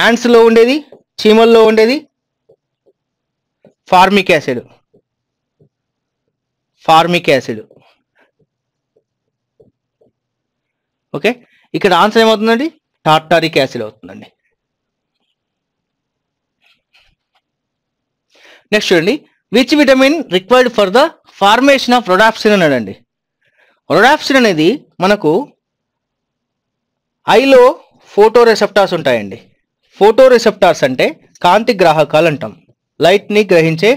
యాంట్స్లో ఉండేది చీమల్లో ఉండేది formic acid formic acid okay ఇక్కడ ఆన్సర్ ఏమవుతుందండి టాటారిక్ యాసిడ్ అవుతుందండి నెక్స్ట్ చూడండి which vitamin required for the formation of rhodopsin అన్నాడండి రొడాప్సిన్ అనేది మనకు ఐలో ఫోటో రిసెప్టార్స్ ఉంటాయండి ఫోటో రిసెప్టార్స్ అంటే కాంతి గ్రాహకాలు అంటాం లైట్ని గ్రహించే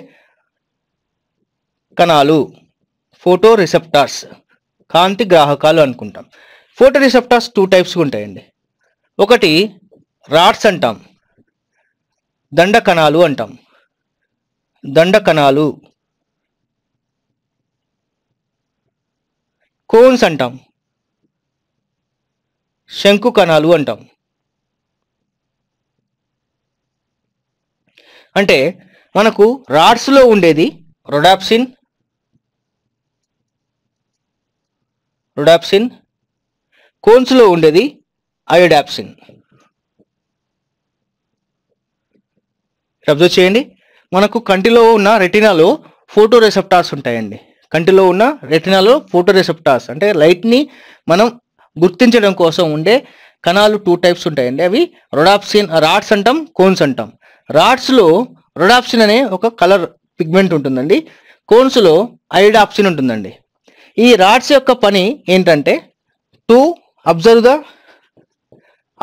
కణాలు ఫోటో రిసెప్టార్స్ కాంతి గ్రాహకాలు అనుకుంటాం ఫోటో రిసెప్టార్స్ టూ టైప్స్ ఉంటాయండి ఒకటి రాడ్స్ అంటాం దండ కణాలు అంటాం దండ కణాలు కోన్స్ అంటాం శంకు కణాలు అంటాం అంటే మనకు రాడ్స్లో ఉండేది రొడాప్సిన్ రొడాప్సిన్ కోన్స్లో ఉండేది అయోడాప్సిన్ అబ్జర్వ్ చేయండి మనకు కంటిలో ఉన్న రెటినాలో ఫోటో రిసెప్టార్స్ ఉంటాయండి కంటిలో ఉన్న రెటినాలో ఫోటో రిసెప్టార్స్ అంటే లైట్ని మనం గుర్తించడం కోసం ఉండే కణాలు టూ టైప్స్ ఉంటాయండి అవి రొడాప్సిన్ రాడ్స్ అంటాం కోన్స్ అంటాం రాడ్స్లో రొడాప్సిన్ అనే ఒక కలర్ పిగ్మెంట్ ఉంటుందండి కోన్స్లో ఐడాప్సిన్ ఉంటుందండి ఈ రాడ్స్ యొక్క పని ఏంటంటే to observe the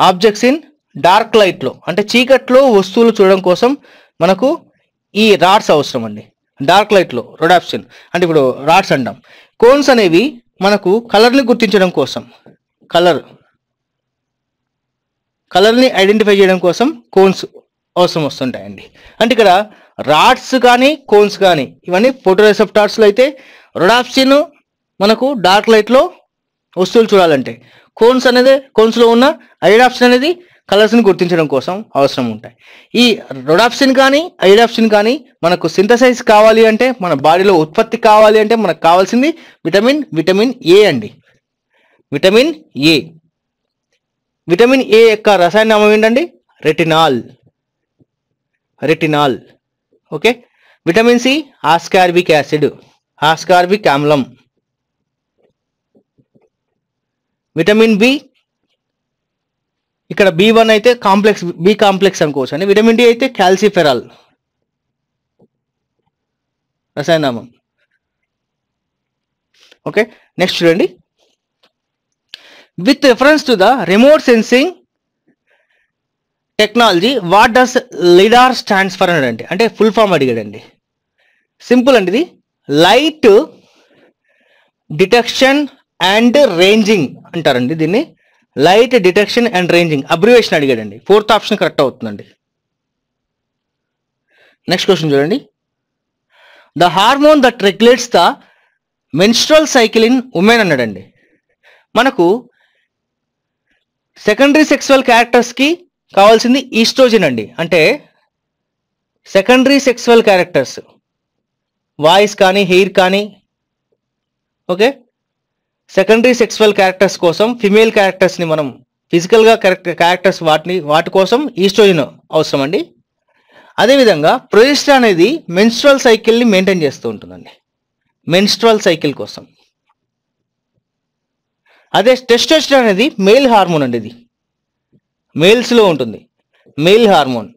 objects in dark లైట్లో అంటే చీకట్లో వస్తువులు చూడడం కోసం మనకు ఈ రాడ్స్ అవసరం అండి డార్క్ లైట్లో రొడాప్సిన్ అంటే ఇప్పుడు రాడ్స్ అంటాం కోన్స్ అనేవి మనకు కలర్ని గుర్తించడం కోసం కలర్ కలర్ని ఐడెంటిఫై చేయడం కోసం కోన్స్ అవసరం వస్తుంటాయండి అంటే ఇక్కడ రాడ్స్ కానీ కోన్స్ కానీ ఇవన్నీ ఫోటోరిసెప్టార్స్లో అయితే రొడాప్సిన్ మనకు డార్క్ లైట్లో వస్తువులు చూడాలంటే కోన్స్ అనేది కోన్స్లో ఉన్న ఐడాప్సిన్ అనేది కలర్స్ని గుర్తించడం కోసం అవసరం ఉంటాయి ఈ రొడాప్సిన్ కానీ ఐడాప్సిన్ కానీ మనకు సింథసైజ్ కావాలి అంటే మన బాడీలో ఉత్పత్తి కావాలి అంటే మనకు కావాల్సింది విటమిన్ విటమిన్ ఏ అండి విటమిన్ ఏ విటమిన్ ఏ యొక్క రసాయన నామం ఏంటండి retinol retinol okay vitamin C ascorbic acid ascorbic ఆమ్లం విటమిన్ బి ఇక్కడ బి వన్ అయితే కాంప్లెక్స్ బి కాంప్లెక్స్ అనుకోవచ్చు అండి విటమిన్ డి అయితే క్యాల్సిఫెరాల్ రసాయనామం ఓకే నెక్స్ట్ చూడండి with reference to the remote sensing technology what does LIDAR stands for అనండి అంటే ఫుల్ ఫామ్ అడిగాడండి సింపుల్ అండి ఇది లైట్ డిటెక్షన్ అండ్ రేంజింగ్ అంటారండి దీన్ని light detection and ranging abbreviation అడిగాడండి ఫోర్త్ ఆప్షన్ కరెక్ట్ అవుతుందండి నెక్స్ట్ క్వశ్చన్ చూడండి the hormone that regulates the menstrual cycle in women అన్నాడండి మనకు సెకండరీ సెక్సువల్ క్యారెక్టర్స్కి కావాల్సింది ఈస్ట్రోజన్ అండి అంటే సెకండరీ సెక్సువల్ క్యారెక్టర్స్ వాయిస్ కానీ హెయిర్ కానీ ఓకే సెకండరీ సెక్సువల్ క్యారెక్టర్స్ కోసం ఫిమేల్ క్యారెక్టర్స్ని మనం ఫిజికల్గా క్యారెక్టర్ క్యారెక్టర్స్ వాటిని వాటి కోసం ఈస్ట్రోజన్ అవసరం అండి అదేవిధంగా ప్రొజెస్ట్రా అనేది మెన్స్ట్రల్ సైకిల్ని మెయింటైన్ చేస్తూ ఉంటుందండి మెన్స్ట్రల్ సైకిల్ కోసం అదే టెస్టోస్టర్ అనేది మేల్ హార్మోన్ అండి ఇది మేల్స్లో ఉంటుంది మేల్ హార్మోన్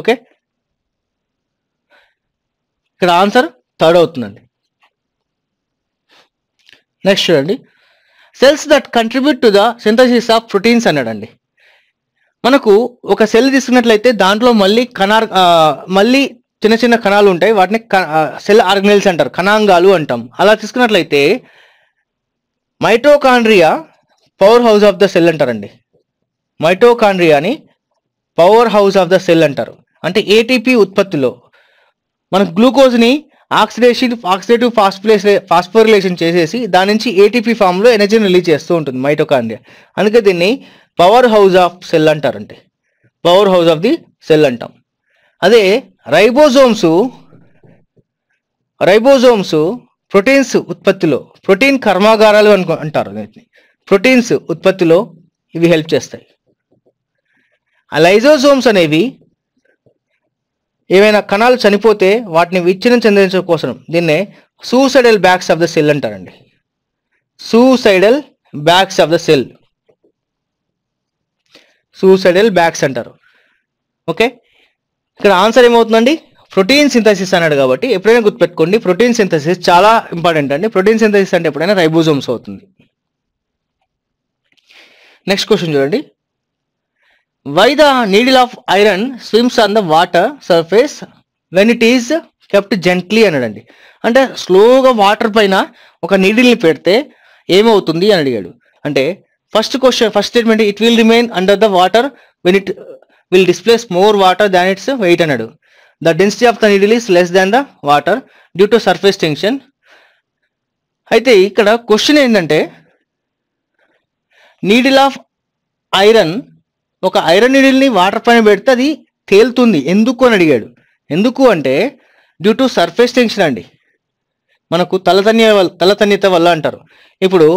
ఓకే ఇక్కడ ఆన్సర్ థర్డ్ అవుతుందండి నెక్స్ట్ చూడండి cells that contribute to the synthesis of proteins అన్నాడండి మనకు ఒక సెల్ తీసుకున్నట్లయితే దాంట్లో మళ్ళీ కణార్ మళ్ళీ చిన్న చిన్న కణాలు ఉంటాయి వాటిని సెల్ ఆర్గనైల్స్ అంటారు కణాంగాలు అంటాం అలా తీసుకున్నట్లయితే mitochondria powerhouse of the cell అంటారండి మైటోకాండ్రియాని powerhouse of the cell అంటారు అంటే ఏటీపీ ఉత్పత్తిలో మన గ్లూకోజ్ని ఆక్సిడేషన్ ఆక్సిడేటివ్ ఫాస్ఫులేస్ ఫాస్ఫోరిలేషన్ చేసేసి దాని నుంచి ఏటీపీ ఫామ్లో ఎనర్జీని రిలీజ్ చేస్తూ ఉంటుంది మైటోకాండ్రియా అందుకే దీన్ని పవర్ హౌస్ ఆఫ్ సెల్ అంటారండి powerhouse of the cell అంటాం అదే రైబోజోమ్స్ రైబోజోమ్స్ ప్రోటీన్స్ ఉత్పత్తిలో ప్రోటీన్ కర్మాగారాలు అనుకు అంటారు ప్రోటీన్స్ ఉత్పత్తిలో ఇవి హెల్ప్ చేస్తాయి ఆ లైజోజోమ్స్ అనేవి ఏవైనా కణాలు చనిపోతే వాటిని విచ్ఛిన్నం చెందించడం కోసం దీన్నే suicidal bags of the cell అంటారండి suicidal bags of the cell suicidal bags అంటారు ఓకే ఇక్కడ ఆన్సర్ ఏమవుతుందండి ప్రోటీన్ సింథసిస్ అన్నాడు కాబట్టి ఎప్పుడైనా గుర్తుపెట్టుకోండి ప్రోటీన్ సింథసిస్ చాలా ఇంపార్టెంట్ అండి ప్రోటీన్ సింథసిస్ అంటే ఎప్పుడైనా రైబోజోమ్స్ అవుతుంది నెక్స్ట్ క్వశ్చన్ చూడండి why the needle of iron swims on the water surface when it is kept gently అన్నాడండి అంటే స్లోగా వాటర్ పైన ఒక నీడిల్ని పెడితే ఏమవుతుంది అని అడిగాడు అంటే first question first statement it will remain under the water when it will displace more water than its weight అన్నాడు the density of the needle is less than the water due to surface tension అయితే ఇక్కడ question ఏంటంటే needle of iron ఒక iron నీడిల్ని water పైన పెడితే అది తేలుతుంది ఎందుకు అని అడిగాడు ఎందుకు అంటే డ్యూ టు సర్ఫేస్ టెన్షన్ అండి మనకు తలతన్య తలతన్యత వల్ల అంటారు ఇప్పుడు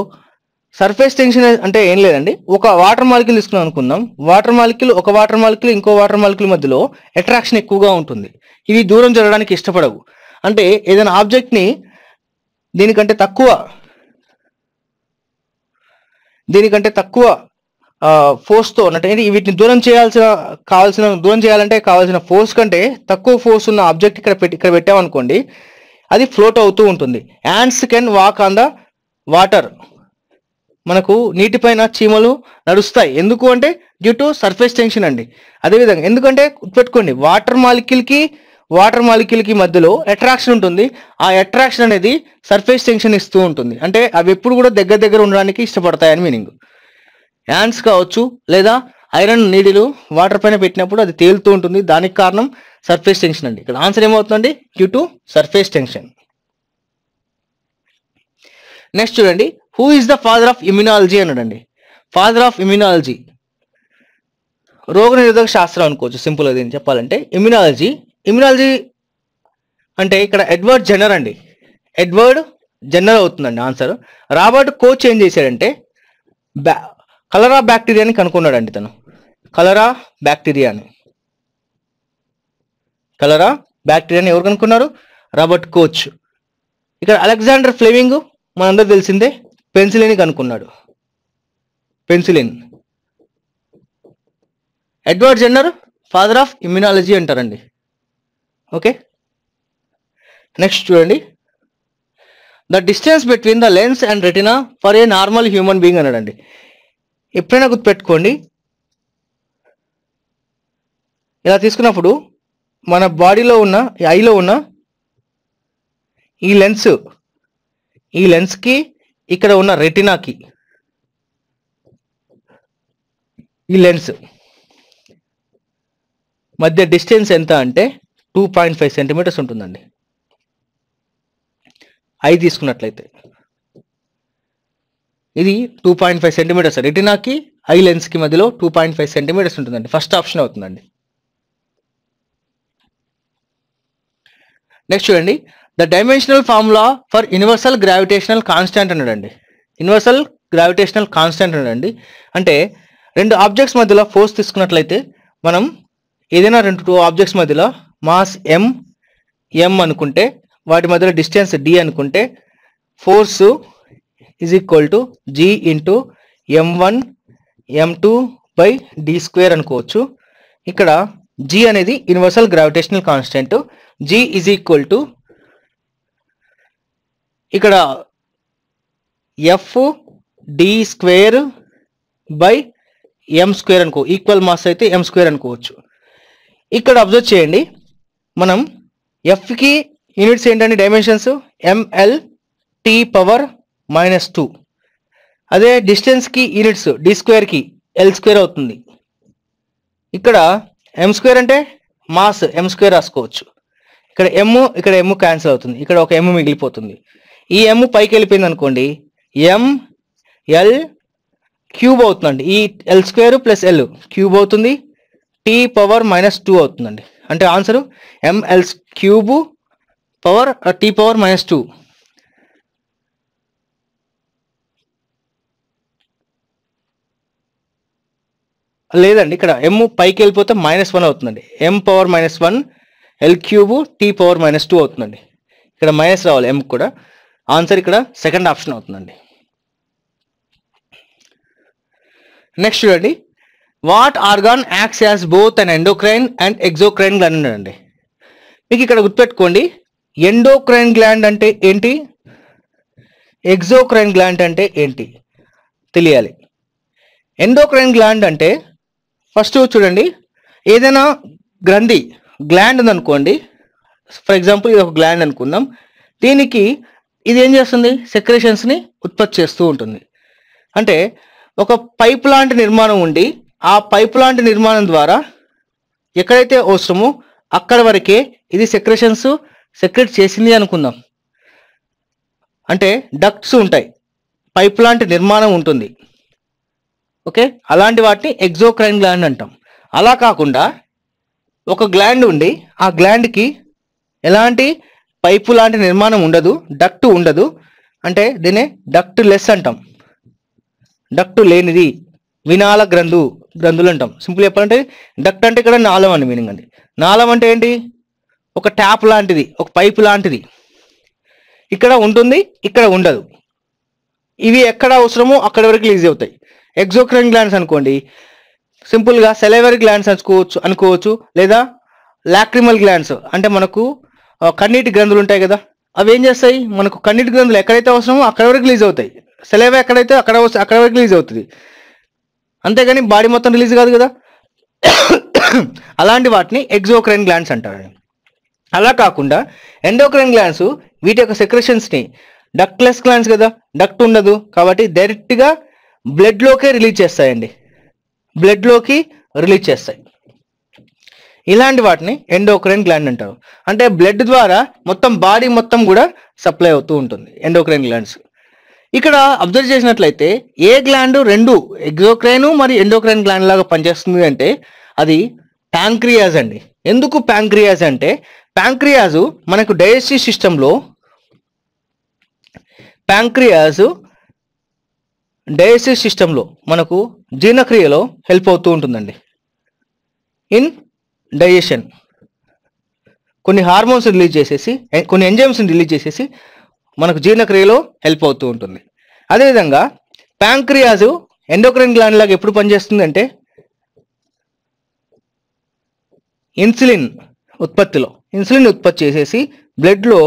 సర్ఫేస్ టెన్షన్ అంటే ఏం లేదండి ఒక వాటర్ మాలిక్యూల్ తీసుకున్నాం అనుకుందాం వాటర్ మాలిక్యూల్ ఒక వాటర్ మాలిక్యూల్ ఇంకో వాటర్ మాలిక్యూల్ మధ్యలో అట్రాక్షన్ ఎక్కువగా ఉంటుంది ఇవి దూరం జరగడానికి ఇష్టపడవు అంటే ఏదైనా ఆబ్జెక్ట్ని దీనికంటే తక్కువ దీనికంటే తక్కువ ఫోర్స్తో అంటే వీటిని దూరం చేయాల్సిన కావాల్సిన దూరం చేయాలంటే కావాల్సిన ఫోర్స్ కంటే తక్కువ ఫోర్స్ ఉన్న ఆబ్జెక్ట్ ఇక్కడ పెట్టి ఇక్కడ పెట్టామనుకోండి అది ఫ్లోట్ అవుతూ ఉంటుంది ants can walk on the water మనకు నీటిపైన చీమలు నడుస్తాయి ఎందుకు అంటే డ్యూ టు సర్ఫేస్ టెన్షన్ అండి అదేవిధంగా ఎందుకంటే పెట్టుకోండి వాటర్ మాలిక్యూల్కి వాటర్ మాలిక్యూల్కి మధ్యలో అట్రాక్షన్ ఉంటుంది ఆ అట్రాక్షన్ అనేది సర్ఫేస్ టెన్షన్ ఇస్తూ ఉంటుంది అంటే అవి ఎప్పుడు కూడా దగ్గర దగ్గర ఉండడానికి ఇష్టపడతాయని మీనింగ్ హ్యాండ్స్ కావచ్చు లేదా ఐరన్ నీడిలు వాటర్ పైన పెట్టినప్పుడు అది తేలుతూ ఉంటుంది దానికి కారణం సర్ఫేస్ టెన్షన్ అండి ఇక్కడ ఆన్సర్ ఏమవుతుందండి due to surface tension next చూడండి who is the father of immunology అన్నాడండి ఫాదర్ ఆఫ్ ఇమ్యూనాలజీ రోగ నిరోధక శాస్త్రం అనుకోవచ్చు సింపుల్ అది చెప్పాలంటే ఇమ్యూనాలజీ ఇమ్యూనాలజీ అంటే ఇక్కడ ఎడ్వర్డ్ జెన్నర్ అండి ఎడ్వర్డ్ జెన్నర్ అవుతుందండి ఆన్సర్ రాబర్ట్ కోచ్ ఏం చేశాడంటే బ్యా కలరా బ్యాక్టీరియాని కనుక్కున్నాడండి తను కలరా బ్యాక్టీరియాని కలరా బ్యాక్టీరియాని ఎవరు కనుక్కున్నారు రాబర్ట్ కోచ్ ఇక్కడ అలెగ్జాండర్ ఫ్లెమింగ్ మనందరూ తెలిసిందే పెన్సిలిన్ కనుక్కున్నాడు penicillin Edward Jenner father of immunology అంటారండి ఓకే నెక్స్ట్ చూడండి the distance between the lens and retina for a normal human being అన్నాడండి ఎప్పుడైనా గుర్తుపెట్టుకోండి ఇలా తీసుకున్నప్పుడు మన బాడీలో ఉన్న ఐలో ఉన్న ఈ లెన్స్ ఈ లెన్స్కి ఇక్కడ ఉన్న రెటినాకి ఈ లెన్స్ మధ్య డిస్టెన్స్ ఎంత అంటే టూ పాయింట్ ఫైవ్ సెంటీమీటర్స్ ఉంటుందండి ఐ తీసుకున్నట్లయితే ఇది టూ పాయింట్ ఫైవ్ సెంటీమీటర్స్ రెటినాకి ఐ లెన్స్కి మధ్యలో టూ పాయింట్ ఫైవ్ సెంటీమీటర్స్ ఉంటుందండి ఫస్ట్ ఆప్షన్ అవుతుందండి నెక్స్ట్ చూడండి the dimensional formula for universal gravitational constant అన్నాడండి యూనివర్సల్ గ్రావిటేషనల్ కాన్స్టాంట్ అన్నాడండి అంటే రెండు ఆబ్జెక్ట్స్ మధ్యలో ఫోర్స్ తీసుకున్నట్లయితే మనం ఏదైనా రెండు టూ ఆబ్జెక్ట్స్ మధ్యలో మాస్ ఎం ఎం అనుకుంటే వాటి మధ్యలో డిస్టెన్స్ డి అనుకుంటే force is equal to G into M one M two by D square అనుకోవచ్చు ఇక్కడ జీ అనేది universal gravitational constant G is equal to ఇక్కడ F D square by M square అనుకో equal mass అయితే M square అనుకోవచ్చు ఇక్కడ observe చేయండి మనం ఎఫ్కి యూనిట్స్ ఏంటండి dimensions ML T power minus two అదే డిస్టెన్స్కి యూనిట్స్ డి స్క్వేర్కి ఎల్ స్క్వేర్ అవుతుంది ఇక్కడ ఎం స్క్వేర్ అంటే మాస్ ఎం స్క్వేర్ రాసుకోవచ్చు ఇక్కడ ఎమ్ ఇక్కడ ఎమ్ క్యాన్సిల్ అవుతుంది ఇక్కడ ఒక ఎమ్ మిగిలిపోతుంది ఈ ఎమ్ పైకి వెళ్ళిపోయింది అనుకోండి ఎం ఎల్ క్యూబ్ అవుతుందండి ఈ L square plus L cube అవుతుంది టీ పవర్ మైనస్ టూ అవుతుందండి అంటే answer ML cube power T power minus two లేదండి ఇక్కడ ఎమ్ పైకి వెళ్ళిపోతే మైనస్ వన్ అవుతుందండి M power minus one L cube T power minus two అవుతుందండి ఇక్కడ మైనస్ రావాలి ఎమ్ కూడా ఆన్సర్ ఇక్కడ సెకండ్ ఆప్షన్ అవుతుందండి నెక్స్ట్ చూడండి what organ acts as both and endocrine and exocrine gland అండి మీకు ఇక్కడ గుర్తుపెట్టుకోండి ఎండోక్రైన్ గ్లాండ్ అంటే ఏంటి ఎగ్జోక్రైన్ గ్లాండ్ అంటే ఏంటి తెలియాలి ఎండోక్రైన్ గ్లాండ్ అంటే ఫస్ట్ చూడండి ఏదైనా గ్రంథి గ్లాండ్ ఉందనుకోండి ఫర్ ఎగ్జాంపుల్ ఇది ఒక గ్లాండ్ అనుకుందాం దీనికి ఇది ఏం చేస్తుంది సెక్రేషన్స్ని ఉత్పత్తి చేస్తూ ఉంటుంది అంటే ఒక పైప్ లాంటి నిర్మాణం ఉండి ఆ పైప్ లాంటి నిర్మాణం ద్వారా ఎక్కడైతే అవసరమో అక్కడ వరకే ఇది సెక్రేషన్స్ సెక్రెట్ చేసింది అనుకుందాం అంటే డక్ట్స్ ఉంటాయి పైప్ లాంటి నిర్మాణం ఉంటుంది ఓకే అలాంటి వాటిని ఎగ్జోక్రైన్ గ్లాండ్ అంటాం అలా కాకుండా ఒక గ్లాండ్ ఉండి ఆ గ్లాండ్కి ఎలాంటి పైపు లాంటి నిర్మాణం ఉండదు డక్టు ఉండదు అంటే దీన్ని డక్ట్ లెస్ అంటాం డక్టు లేనిది వినాల గ్రంథు గ్రంథులు అంటాం సింపుల్ చెప్పాలంటే డక్ట్ అంటే ఇక్కడ నాళం అని మీనింగ్ అండి నాళం అంటే ఏంటి ఒక ట్యాప్ లాంటిది ఒక పైపు లాంటిది ఇక్కడ ఉంటుంది ఇక్కడ ఉండదు ఇవి ఎక్కడ అవసరమో అక్కడ వరకు లీజ్ అవుతాయి ఎగ్జోక్రైన్ గ్లాండ్స్ అనుకోండి సింపుల్గా సెలవరీ గ్లాండ్స్ అనుకోవచ్చు అనుకోవచ్చు లేదా లాక్రిమల్ గ్లాండ్స్ అంటే మనకు కన్నీటి గ్రంథులు ఉంటాయి కదా అవి ఏం చేస్తాయి మనకు కన్నీటి గ్రంథులు ఎక్కడైతే అవసరమో అక్కడ వరకు రిలీజ్ అవుతాయి సెలవు ఎక్కడైతే అక్కడ అక్కడ వరకు రిలీజ్ అవుతుంది అంతేగాని బాడీ మొత్తం రిలీజ్ కాదు కదా అలాంటి వాటిని ఎగ్జోక్రైన్ గ్లాండ్స్ అంటారు అలా కాకుండా ఎండోక్రైన్ గ్లాండ్స్ వీటి యొక్క సెక్రెషన్స్ని డక్ట్లెస్ గ్లాండ్స్ కదా డక్ట్ ఉండదు కాబట్టి డైరెక్ట్గా బ్లడ్లోకే రిలీజ్ చేస్తాయండి బ్లడ్లోకి రిలీజ్ చేస్తాయి ఇలాంటి వాటిని ఎండోక్రైన్ గ్లాండ్ అంటారు అంటే బ్లడ్ ద్వారా మొత్తం బాడీ మొత్తం కూడా సప్లై అవుతూ ఉంటుంది ఎండోక్రైన్ గ్లాండ్స్ ఇక్కడ అబ్జర్వ్ చేసినట్లయితే ఏ గ్లాండ్ రెండు ఎగ్జోక్రైన్ మరియు ఎండోక్రైన్ గ్లాండ్ లాగా పనిచేస్తుంది అంటే అది ప్యాంక్రియాజ్ అండి ఎందుకు ప్యాంక్రియాజ్ అంటే ప్యాంక్రియాజు మనకు డైజెస్టివ్ సిస్టంలో ప్యాంక్రియాజు డైజెస్టివ్ సిస్టంలో మనకు జీర్ణక్రియలో హెల్ప్ అవుతూ ఉంటుందండి ఇన్ డైజెషన్ కొన్ని హార్మోన్స్ రిలీజ్ చేసేసి కొన్ని ఎంజైమ్స్ని రిలీజ్ చేసేసి మనకు జీర్ణక్రియలో హెల్ప్ అవుతూ ఉంటుంది అదేవిధంగా ప్యాంక్రియాజ్ ఎండోక్రైన్ గ్లాండ్ లాగా ఎప్పుడు పనిచేస్తుంది అంటే ఇన్సులిన్ ఉత్పత్తిలో ఇన్సులిన్ ఉత్పత్తి చేసేసి బ్లడ్లో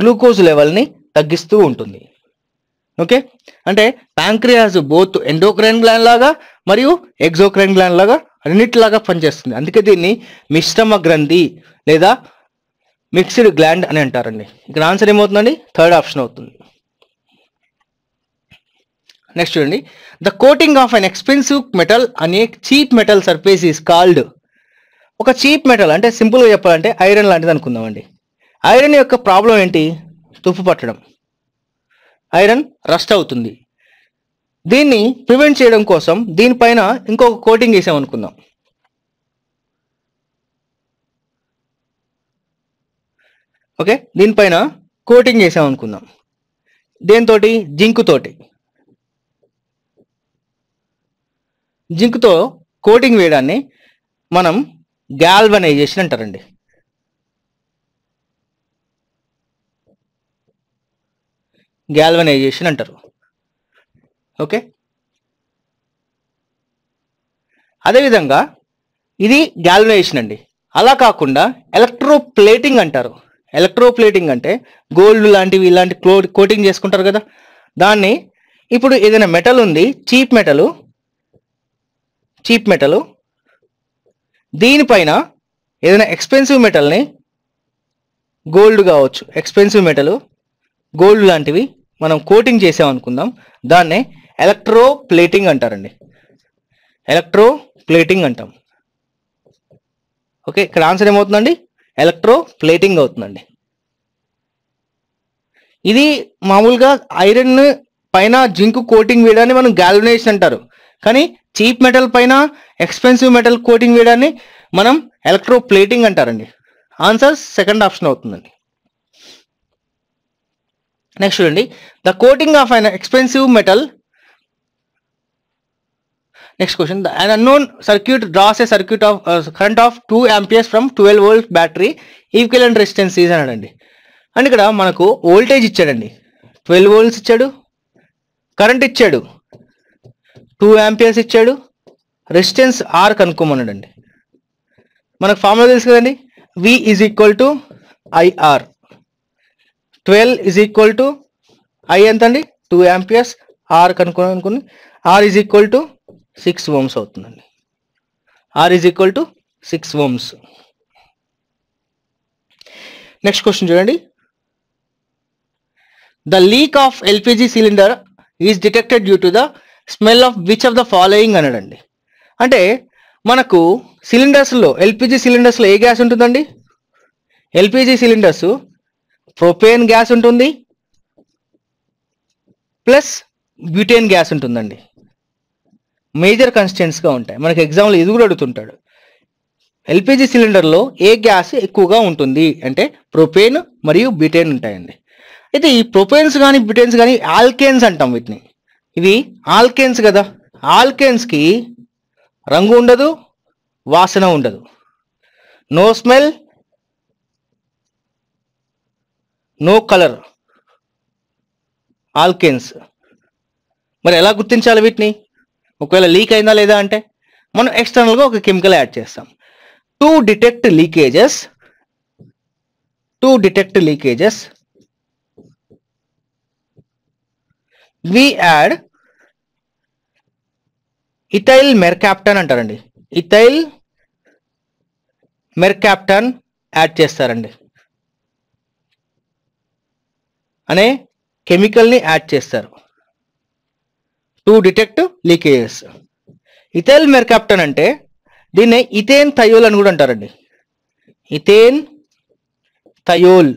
గ్లూకోజ్ లెవెల్ని తగ్గిస్తూ ఉంటుంది ఓకే అంటే ప్యాంక్రియాజ్ బోత్ ఎండోక్రైన్ గ్లాండ్ లాగా మరియు ఎగ్జోక్రైన్ గ్లాండ్ లాగా అన్నిట్లాగా పనిచేస్తుంది అందుకే దీన్ని మిశ్రమ గ్రంథి లేదా మిక్స్డ్ గ్లాండ్ అని అంటారండి ఇక్కడ ఆన్సర్ ఏమవుతుందండి థర్డ్ ఆప్షన్ అవుతుంది నెక్స్ట్ చూడండి the coating of an expensive metal అనే cheap metal surface is called ఒక చీప్ మెటల్ అంటే సింపుల్గా చెప్పాలంటే ఐరన్ లాంటిది అనుకుందామండి ఐరన్ యొక్క ప్రాబ్లం ఏంటి తుప్పు పట్టడం ఐరన్ రస్ట్ అవుతుంది దీన్ని ప్రివెంట్ చేయడం కోసం దీనిపైన ఇంకొక కోటింగ్ వేసామనుకుందాం ఓకే దీనిపైన కోటింగ్ అనుకుందాం దేంతో జింకుతోటి జింకుతో కోటింగ్ వేయడాన్ని మనం గ్యాల్వనైజేషన్ అంటారండి గ్యాల్వనైజేషన్ అంటారు ఓకే అదేవిధంగా ఇది గ్యాలనైజేషన్ అండి అలా కాకుండా ఎలక్ట్రోప్లేటింగ్ అంటారు ఎలక్ట్రోప్లేటింగ్ అంటే గోల్డ్ లాంటివి ఇలాంటి క్లో కోటింగ్ చేసుకుంటారు కదా దాన్ని ఇప్పుడు ఏదైనా మెటల్ ఉంది చీప్ మెటల్ చీప్ మెటల్ దీనిపైన ఏదైనా ఎక్స్పెన్సివ్ మెటల్ని గోల్డ్ కావచ్చు ఎక్స్పెన్సివ్ మెటల్ గోల్డ్ లాంటివి మనం కోటింగ్ చేసామనుకుందాం దాన్నే ఎలక్ట్రో ప్లేటింగ్ అంటారండి ఎలక్ట్రో ప్లేటింగ్ అంటాం ఓకే ఇక్కడ ఆన్సర్ ఏమవుతుందండి ఎలక్ట్రో ప్లేటింగ్ అవుతుందండి ఇది మామూలుగా ఐరన్ పైన జింక్ కోటింగ్ వేయడాన్ని మనం గాలినేషన్ అంటారు కానీ చీప్ మెటల్ పైన ఎక్స్పెన్సివ్ మెటల్ కోటింగ్ వేయడాన్ని మనం ఎలక్ట్రో ప్లేటింగ్ అంటారండి ఆన్సర్ సెకండ్ ఆప్షన్ అవుతుందండి నెక్స్ట్ చూడండి the coating of expensive metal next question The, and unknown circuit draws a circuit of current of two 2 from twelve 12 battery battery. Equivalent resistance is అండి and ఇక్కడ మనకు voltage ఇచ్చాడండి twelve volts ఇచ్చాడు current ఇచ్చాడు two amperes ఇచ్చాడు resistance R కనుక్కోమన్నాడండి మనకు formula తెలుసు కదండి వి is equal to IR twelve is equal to I ఎంత అండి టూ యాంపియర్స్ ఆర్ కనుక్కోమనుకుని R is equal to six ohms అవుతుందండి R is equal to six ohms next question చూడండి the leak of LPG cylinder is detected due to the smell of which of the following అనడండి అంటే మనకు సిలిండర్స్లో LPG సిలిండర్స్లో ఏ gas ఉంటుందండి LPG cylinders propane gas ఉంటుంది ప్లస్ బ్యూటేన్ గ్యాస్ ఉంటుందండి మేజర్ కన్స్టెంట్స్గా ఉంటాయి మనకి ఎగ్జాంపుల్ ఇది కూడా అడుగుతుంటాడు ఎల్పిజి సిలిండర్లో ఏ గ్యాస్ ఎక్కువగా ఉంటుంది అంటే ప్రొపేన్ మరియు బిటేన్ ఉంటాయండి అయితే ఈ ప్రొపేన్స్ కానీ బిటేన్స్ కానీ ఆల్కేన్స్ అంటాం వీటిని ఇవి ఆల్కేన్స్ కదా ఆల్కేన్స్కి రంగు ఉండదు వాసన ఉండదు no smell no colour alkanes మరి ఎలా గుర్తించాలి వీటిని ఒకవేళ లీక్ అయిందా లేదా అంటే మనం ఎక్స్టర్నల్గా ఒక కెమికల్ యాడ్ చేస్తాం to detect leakages to detect leakages we add ethyl mercaptan అంటారండి ఇథైల్ మెర్కాప్టన్ యాడ్ చేస్తారండి అనే కెమికల్ని యాడ్ చేస్తారు to detect leakages ethyl mercaptan అంటే దీన్ని ఇథేన్ థయోల్ అని కూడా అంటారండి ఇథేన్ థయోల్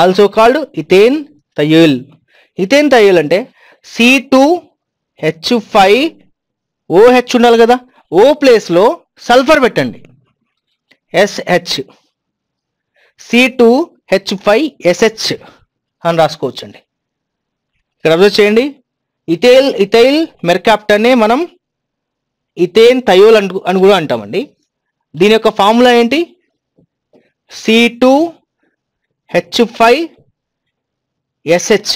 ఆల్సో కాల్డ్ ఇథేన్ థయోల్ ఇథేన్ థయోల్ అంటే C two H five OH ఉండాలి కదా ఓ ప్లేస్లో సల్ఫర్ పెట్టండి SH C two H five SH అని రాసుకోవచ్చండి ఇక్కడ అబ్జర్వ్ చేయండి ఇథైల్ ఇథైల్ మెర్కాప్టర్నే మనం ఇథేన్ థయోల్ అను అని కూడా అంటామండి దీని యొక్క ఫార్ములా ఏంటి C two H five SH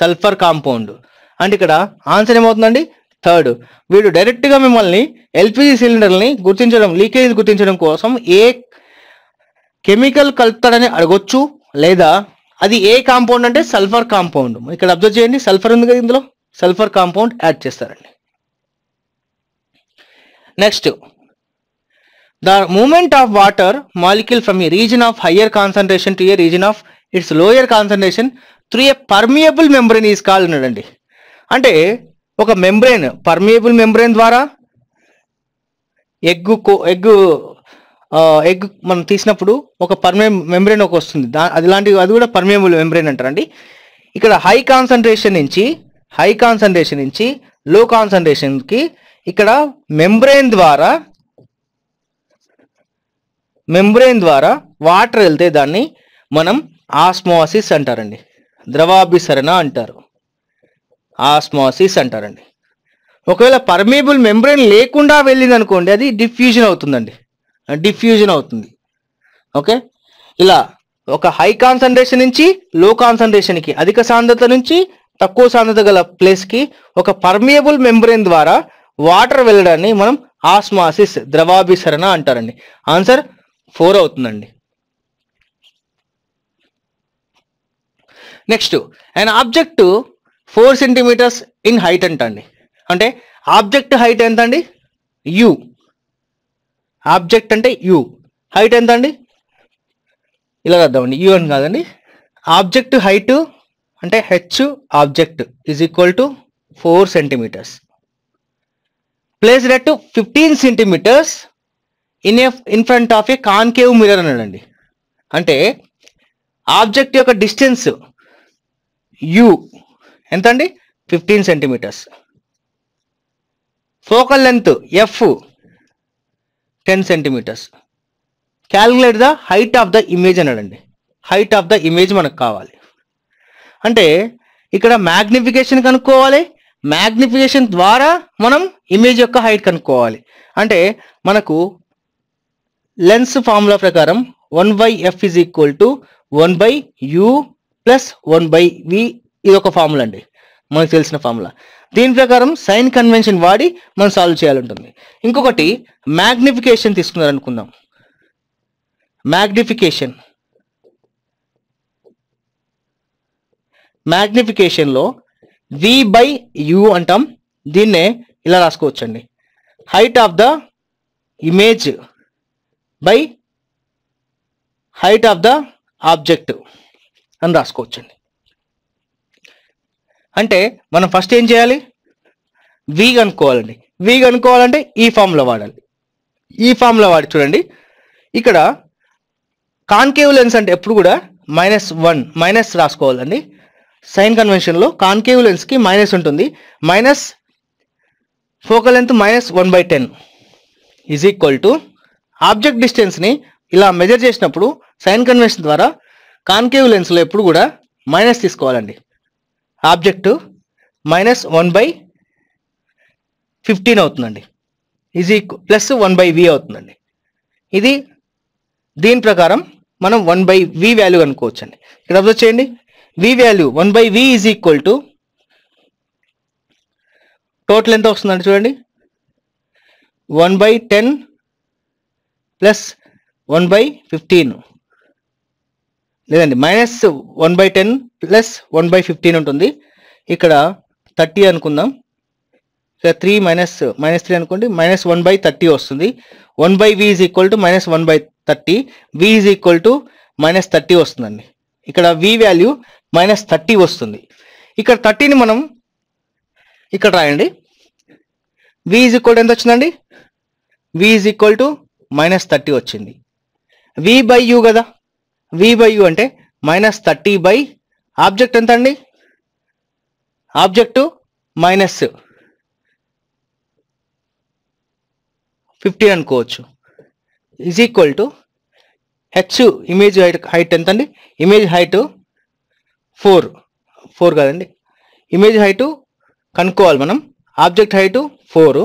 sulphur compound అంటే ఇక్కడ ఆన్సర్ ఏమవుతుందండి థర్డ్ వీడు డైరెక్ట్గా మిమ్మల్ని ఎల్పిజి సిలిండర్ని గుర్తించడం లీకేజ్ గుర్తించడం కోసం ఏ కెమికల్ కలుపుతాడని అడగొచ్చు లేదా అది ఏ కాంపౌండ్ అంటే సల్ఫర్ కాంపౌండ్ ఇక్కడ అబ్జర్వ్ చేయండి సల్ఫర్ ఉంది కదా ఇందులో సల్ఫర్ కాంపౌండ్ యాడ్ చేస్తారండి next the movement of water molecule from a region of higher concentration to a region of its lower concentration through a permeable membrane is call అండి అంటే ఒక membrane permeable membrane ద్వారా egg egg egg మనం తీసినప్పుడు ఒక పర్మే membrane ఒక వస్తుంది దా అది లాంటివి అది కూడా పర్మేబుల్ మెంబ్రెయిన్ అంటారండి ఇక్కడ హై కాన్సన్ట్రేషన్ నుంచి హై కాన్సన్ట్రేషన్ నుంచి లో కాన్సన్ట్రేషన్కి ఇక్కడ మెంబ్రెయిన్ ద్వారా మెంబ్రెయిన్ ద్వారా వాటర్ వెళ్తే దాన్ని మనం ఆస్మోసిస్ అంటారండి ద్రవాభిసరణ అంటారు ఆస్మోసిస్ అంటారండి ఒకవేళ పర్మేబుల్ మెంబ్రెయిన్ లేకుండా వెళ్ళింది అనుకోండి అది డిఫ్యూజన్ అవుతుందండి డిఫ్యూజన్ అవుతుంది ఓకే ఇలా ఒక హై కాన్సన్ట్రేషన్ నుంచి లో కాన్సన్ట్రేషన్కి అధిక సాంద్రత నుంచి తక్కువ సాంద్రత గల ప్లేస్కి ఒక పర్మియబుల్ మెంబ్రెయిన్ ద్వారా వాటర్ వెళ్ళడాన్ని మనం ఆస్మాసిస్ ద్రవాభిసరణ అంటారండి ఆన్సర్ ఫోర్ అవుతుందండి next and object four centimetres in height అంటండి అంటే ఆబ్జెక్ట్ హైట్ ఎంత అండి యూ ఆబ్జెక్ట్ అంటే యు హైట్ ఎంత అండి ఇలా కద్దామండి యు అని కాదండి ఆబ్జెక్ట్ హైట్ అంటే H object is equal to four centimetres placed at fifteen centimetres in a in front of a concave mirror అన్నాడండి అంటే ఆబ్జెక్ట్ యొక్క డిస్టెన్స్ యు ఎంత అండి fifteen centimetres focal length F ten centimetres calculate the height of the image అనడండి height of the image మనకు కావాలి అంటే ఇక్కడ మ్యాగ్నిఫికేషన్ కనుక్కోవాలి మ్యాగ్నిఫికేషన్ ద్వారా మనం ఇమేజ్ యొక్క హైట్ కనుక్కోవాలి అంటే మనకు లెన్స్ ఫార్ములా ప్రకారం one by F is equal to one by U plus one by V ఇది ఒక ఫార్ములా అండి మనకు తెలిసిన ఫార్ములా దీని ప్రకారం సైన్ కన్వెన్షన్ వాడి మనం సాల్వ్ చేయాలంటుంది ఇంకొకటి మ్యాగ్నిఫికేషన్ తీసుకున్నారనుకుందాం మ్యాగ్నిఫికేషన్ మ్యాగ్నిఫికేషన్లో వి బై యు అంటాం దీన్నే ఇలా రాసుకోవచ్చండి height of the image by height of the object అని రాసుకోవచ్చండి అంటే మనం ఫస్ట్ ఏం చేయాలి వి కనుక్కోవాలండి వి కనుక్కోవాలంటే ఈ ఫామ్లో వాడాలి ఈ ఫామ్లో వాడి చూడండి ఇక్కడ కాన్కేవ్ లెన్స్ అంటే ఎప్పుడు కూడా మైనస్ వన్ మైనస్ రాసుకోవాలండి సైన్ కన్వెన్షన్లో కాన్కేవ్ లెన్స్కి మైనస్ ఉంటుంది minus focal length minus one by ten is equal to object డిస్టెన్స్ని ఇలా మెజర్ చేసినప్పుడు సైన్ కన్వెన్షన్ ద్వారా కాన్కేవ్ లెన్స్లో ఎప్పుడు కూడా మైనస్ తీసుకోవాలండి object minus one by fifteen అవుతుందండి is equal plus one by V అవుతుందండి ఇది దీని ప్రకారం మనం వన్ బై వి వాల్యూ అనుకోవచ్చండి ఇక్కడ అబ్జర్వ్ చేయండి V value one by V is equal to total ఎంత వస్తుందండి చూడండి one by ten plus one by fifteen లేదండి minus one by ten plus one by fifteen ఉంటుంది ఇక్కడ థర్టీ అనుకుందాం ఇక్కడ త్రీ మైనస్ మైనస్ త్రీ అనుకోండి మైనస్ వన్ బై థర్టీ వస్తుంది one by V is equal to minus one by thirty V is equal to minus thirty వస్తుందండి ఇక్కడ వి value minus thirty వస్తుంది ఇక్కడ థర్టీని మనం ఇక్కడ రాయండి వి ఈజ్ ఈక్వల్ టు ఎంత వచ్చిందండి V is equal to minus thirty వచ్చింది వి బై యూ కదా వి బై యూ అంటే మైనస్ థర్టీ బై ఆబ్జెక్ట్ ఎంత అండి ఆబ్జెక్టు మైనస్ ఫిఫ్టీన్ అనుకోవచ్చు is equal to H image height height ఎంత అండి ఇమేజ్ హైట్ ఫోర్ ఫోర్ కాదండి ఇమేజ్ హైటు కనుక్కోవాలి మనం ఆబ్జెక్ట్ హైటు ఫోర్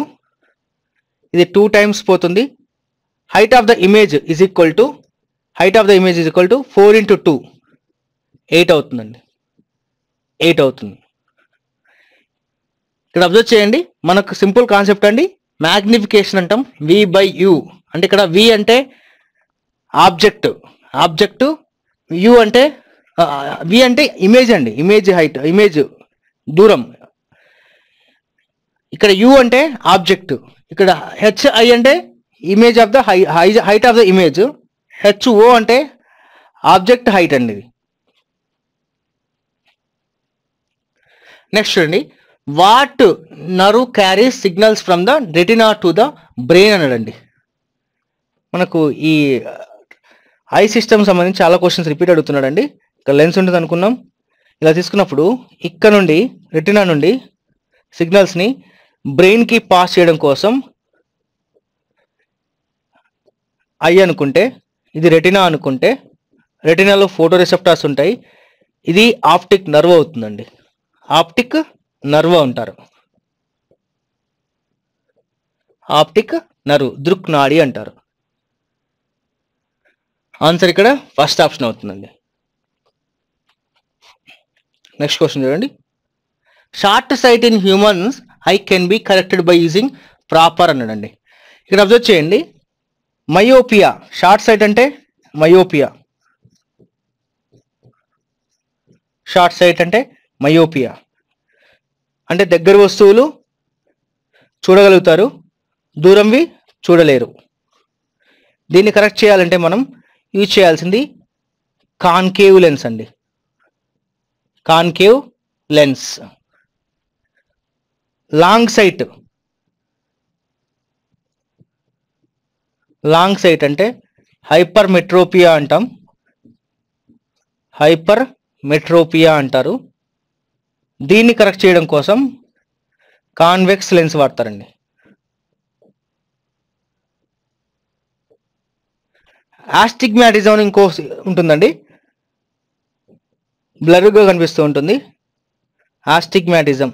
ఇది టూ టైమ్స్ పోతుంది height of the image is equal to height of the image is equal to four into two eight అవుతుందండి eight అవుతుంది ఇక్కడ అబ్జర్వ్ చేయండి మనకు సింపుల్ కాన్సెప్ట్ అండి మ్యాగ్నిఫికేషన్ అంటాం వి బై యు అంటే ఇక్కడ వి అంటే ఆబ్జెక్ట్ ఆబ్జెక్టు యు అంటే వి అంటే ఇమేజ్ అండి ఇమేజ్ హైట్ ఇమేజ్ దూరం ఇక్కడ యు అంటే ఆబ్జెక్ట్ ఇక్కడ హెచ్ఐ అంటే image of the high height of the image HO అంటే ఆబ్జెక్ట్ హైట్ అండి ఇది నెక్స్ట్ చూడండి what nerve carry signals from the retina to the brain అనడండి మనకు ఈ ఐ uh, సిస్టమ్ సంబంధించి చాలా క్వశ్చన్స్ రిపీట్ అడుగుతున్నాడండి ఇక్కడ లెన్స్ ఉంటుంది అనుకున్నాం ఇలా తీసుకున్నప్పుడు ఇక్కడ నుండి రెటినా నుండి సిగ్నల్స్ని బ్రెయిన్కి పాస్ చేయడం కోసం ఐ అనుకుంటే ఇది రెటినా అనుకుంటే రెటినాలో ఫోటో రిసెప్టార్స్ ఉంటాయి ఇది ఆప్టిక్ నర్వ్ అవుతుందండి ఆప్టిక్ నర్వ్ అంటారు ఆప్టిక్ నర్వ్ దృక్ నాడి అంటారు ఆన్సర్ ఇక్కడ ఫస్ట్ ఆప్షన్ అవుతుందండి నెక్స్ట్ క్వశ్చన్ చూడండి short sight in humans eye can be corrected by using proper అన్నాడండి ఇక్కడ అబ్జర్వ్ చేయండి మయోపియా షార్ట్ సైట్ అంటే మయోపియా షార్ట్ సైట్ అంటే మయోపియా అంటే దగ్గర వస్తువులు చూడగలుగుతారు దూరంవి చూడలేరు దీన్ని కరెక్ట్ చేయాలంటే మనం యూజ్ చేయాల్సింది కాన్కేవ్ లెన్స్ అండి concave lens long sight long sight అంటే హైపర్ మెట్రోపియా అంటాం హైపర్ మెట్రోపియా అంటారు దీన్ని కరెక్ట్ చేయడం కోసం కాన్వెక్స్ లెన్స్ వాడతారండి ఆస్టిగ్మాటిజం అని ఇంకో ఉంటుందండి బ్లర్గా కనిపిస్తూ ఉంటుంది ఆస్టిగ్మాటిజం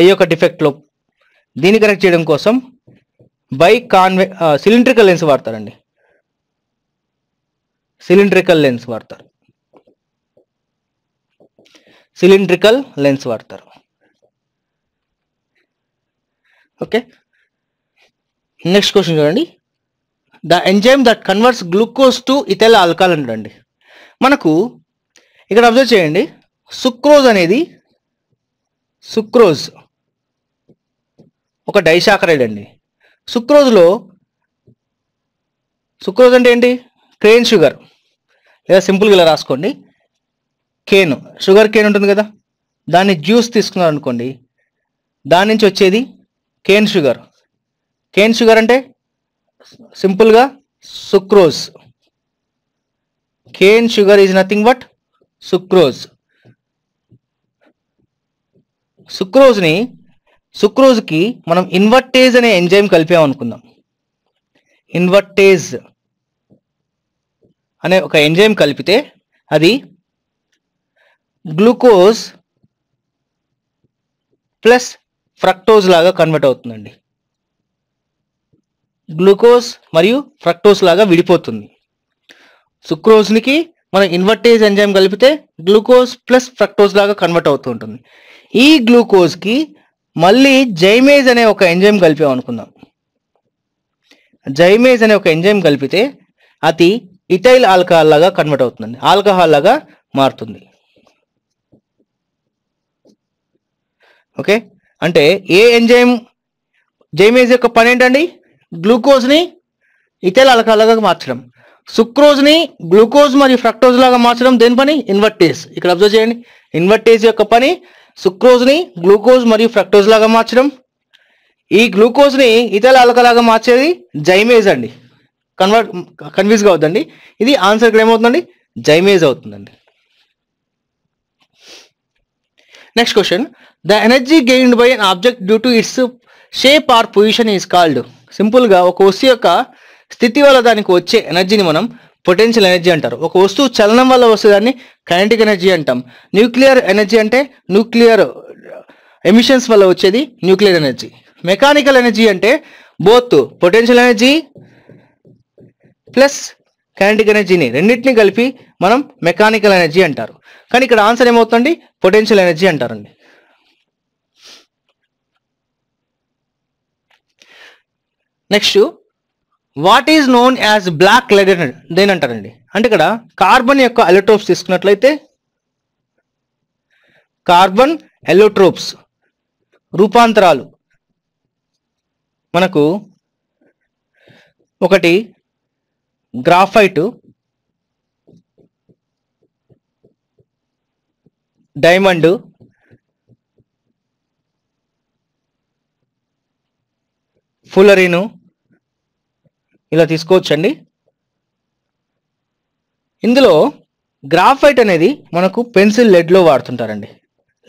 ఐ యొక్క డిఫెక్ట్లో దీన్ని కరెక్ట్ చేయడం కోసం బై కాన్వే సిలిండ్రికల్ లెన్స్ వాడతారండి సిలిండ్రికల్ లెన్స్ వాడతారు సిలిండ్రికల్ లెన్స్ వాడతారు ఓకే నెక్స్ట్ క్వశ్చన్ చూడండి the enzyme that converts glucose to ethyl alcohol అండి మనకు ఇక్కడ అబ్జర్వ్ చేయండి సుక్రోజ్ అనేది సుక్రోజ్ ఒక డైశాకరైడ్ అండి సుక్రోజ్లో సుక్రోజ్ అంటే ఏంటి క్రెయిన్ షుగర్ లేదా సింపుల్గా ఇలా రాసుకోండి కేన్ షుగర్ కేన్ ఉంటుంది కదా దాన్ని జ్యూస్ తీసుకున్నారు అనుకోండి దాని నుంచి వచ్చేది కేన్ షుగర్ కేన్ షుగర్ అంటే సింపుల్గా sucrose cane sugar is nothing but sucrose సుక్రోజ్ని సుక్రోజ్కి మనం ఇన్వర్టేజ్ అనే ఎంజైమ్ కలిపామనుకుందాం ఇన్వర్టేజ్ అనే ఒక ఎంజైమ్ కలిపితే అది గ్లూకోజ్ ప్లస్ ఫ్రక్టోజ్ లాగా కన్వర్ట్ అవుతుందండి గ్లూకోజ్ మరియు ఫ్రక్టోజ్ లాగా విడిపోతుంది సుక్రోజ్నికి మనం ఇన్వర్టేజ్ ఎంజైమ్ కలిపితే గ్లూకోజ్ ప్లస్ ఫ్రక్టోజ్ లాగా కన్వర్ట్ అవుతూ ఉంటుంది ఈ గ్లూకోజ్కి మళ్ళీ జైమేజ్ అనే ఒక ఎంజైమ్ కలిపాం అనుకుందాం జైమేజ్ అనే ఒక ఎంజైమ్ కలిపితే అది ఇటైల్ ఆల్కహాల్ లాగా కన్వర్ట్ అవుతుందండి ఆల్కహాల్ లాగా మారుతుంది ఓకే అంటే ఏ ఎంజైమ్ జైమేజ్ యొక్క పని ఏంటండి గ్లూకోజ్ని ఇతర అలాగా మార్చడం సుక్రోజ్ని గ్లూకోజ్ మరియు ఫ్రక్టోజ్ లాగా మార్చడం దేని పని ఇన్వర్టేజ్ ఇక్కడ అబ్జర్వ్ చేయండి ఇన్వర్టేజ్ యొక్క పని సుక్రోజ్ని గ్లూకోజ్ మరియు ఫ్రక్టోజ్ లాగా మార్చడం ఈ గ్లూకోజ్ని ఇతర అలకలాగా మార్చేది జైమేజ్ అండి కన్వర్ట్ కన్ఫ్యూజ్గా అవుతుందండి ఇది ఆన్సర్ ఇక్కడ ఏమవుతుందండి జైమేజ్ అవుతుందండి next question the energy gained by an object due to its shape or position is called సింపుల్గా ఒక వస్తువు యొక్క స్థితి వల్ల దానికి వచ్చే ఎనర్జీని మనం పొటెన్షియల్ ఎనర్జీ అంటారు ఒక వస్తువు చలనం వల్ల వస్తే దాన్ని కైనటిక్ ఎనర్జీ అంటాం న్యూక్లియర్ ఎనర్జీ అంటే న్యూక్లియర్ ఎమిషన్స్ uh, వల్ల వచ్చేది న్యూక్లియర్ ఎనర్జీ మెకానికల్ ఎనర్జీ అంటే both potential energy plus kinetic ఎనర్జీని రెండింటిని కలిపి మనం మెకానికల్ ఎనర్జీ అంటారు కానీ ఇక్కడ ఆన్సర్ ఏమవుతుంది పొటెన్షియల్ ఎనర్జీ అంటారండి next what is known as black lead దేని అంటారండి అంటే ఇక్కడ కార్బన్ యొక్క ఎలక్ట్రోప్స్ తీసుకున్నట్లయితే కార్బన్ ఎలక్ట్రోప్స్ రూపాంతరాలు మనకు ఒకటి గ్రాఫైటు డైమండ్ ఫులరీను ఇలా తీసుకోవచ్చండి ఇందులో గ్రాఫైట్ అనేది మనకు పెన్సిల్ లెడ్లో వాడుతుంటారండి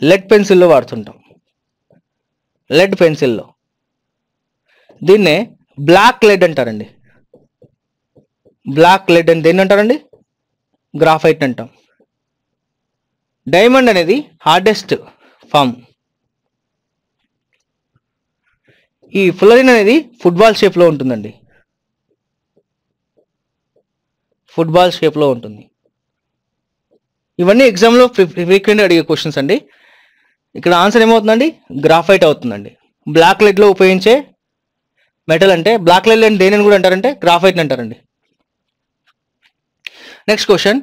లెడ్ పెన్సిల్లో వాడుతుంటాం లెడ్ పెన్సిల్లో దీన్నే బ్లాక్ లెడ్ అంటారండి బ్లాక్ లెడ్ అని దేన్ని అంటారండి గ్రాఫైట్ అంటాం డైమండ్ అనేది హార్డెస్ట్ ఫామ్ ఈ ఫుల్లరిన్ అనేది ఫుట్బాల్ షేప్లో ఉంటుందండి ఫుట్బాల్ షేప్లో ఉంటుంది ఇవన్నీ ఎగ్జామ్లో ఫ్రీక్వెంట్ అడిగే క్వశ్చన్స్ అండి ఇక్కడ ఆన్సర్ ఏమవుతుందండి గ్రాఫైట్ అవుతుందండి బ్లాక్ లెడ్లో ఉపయోగించే మెటల్ అంటే బ్లాక్ లెడ్ అని దేనిని కూడా అంటారంటే గ్రాఫైట్ అంటారండి next question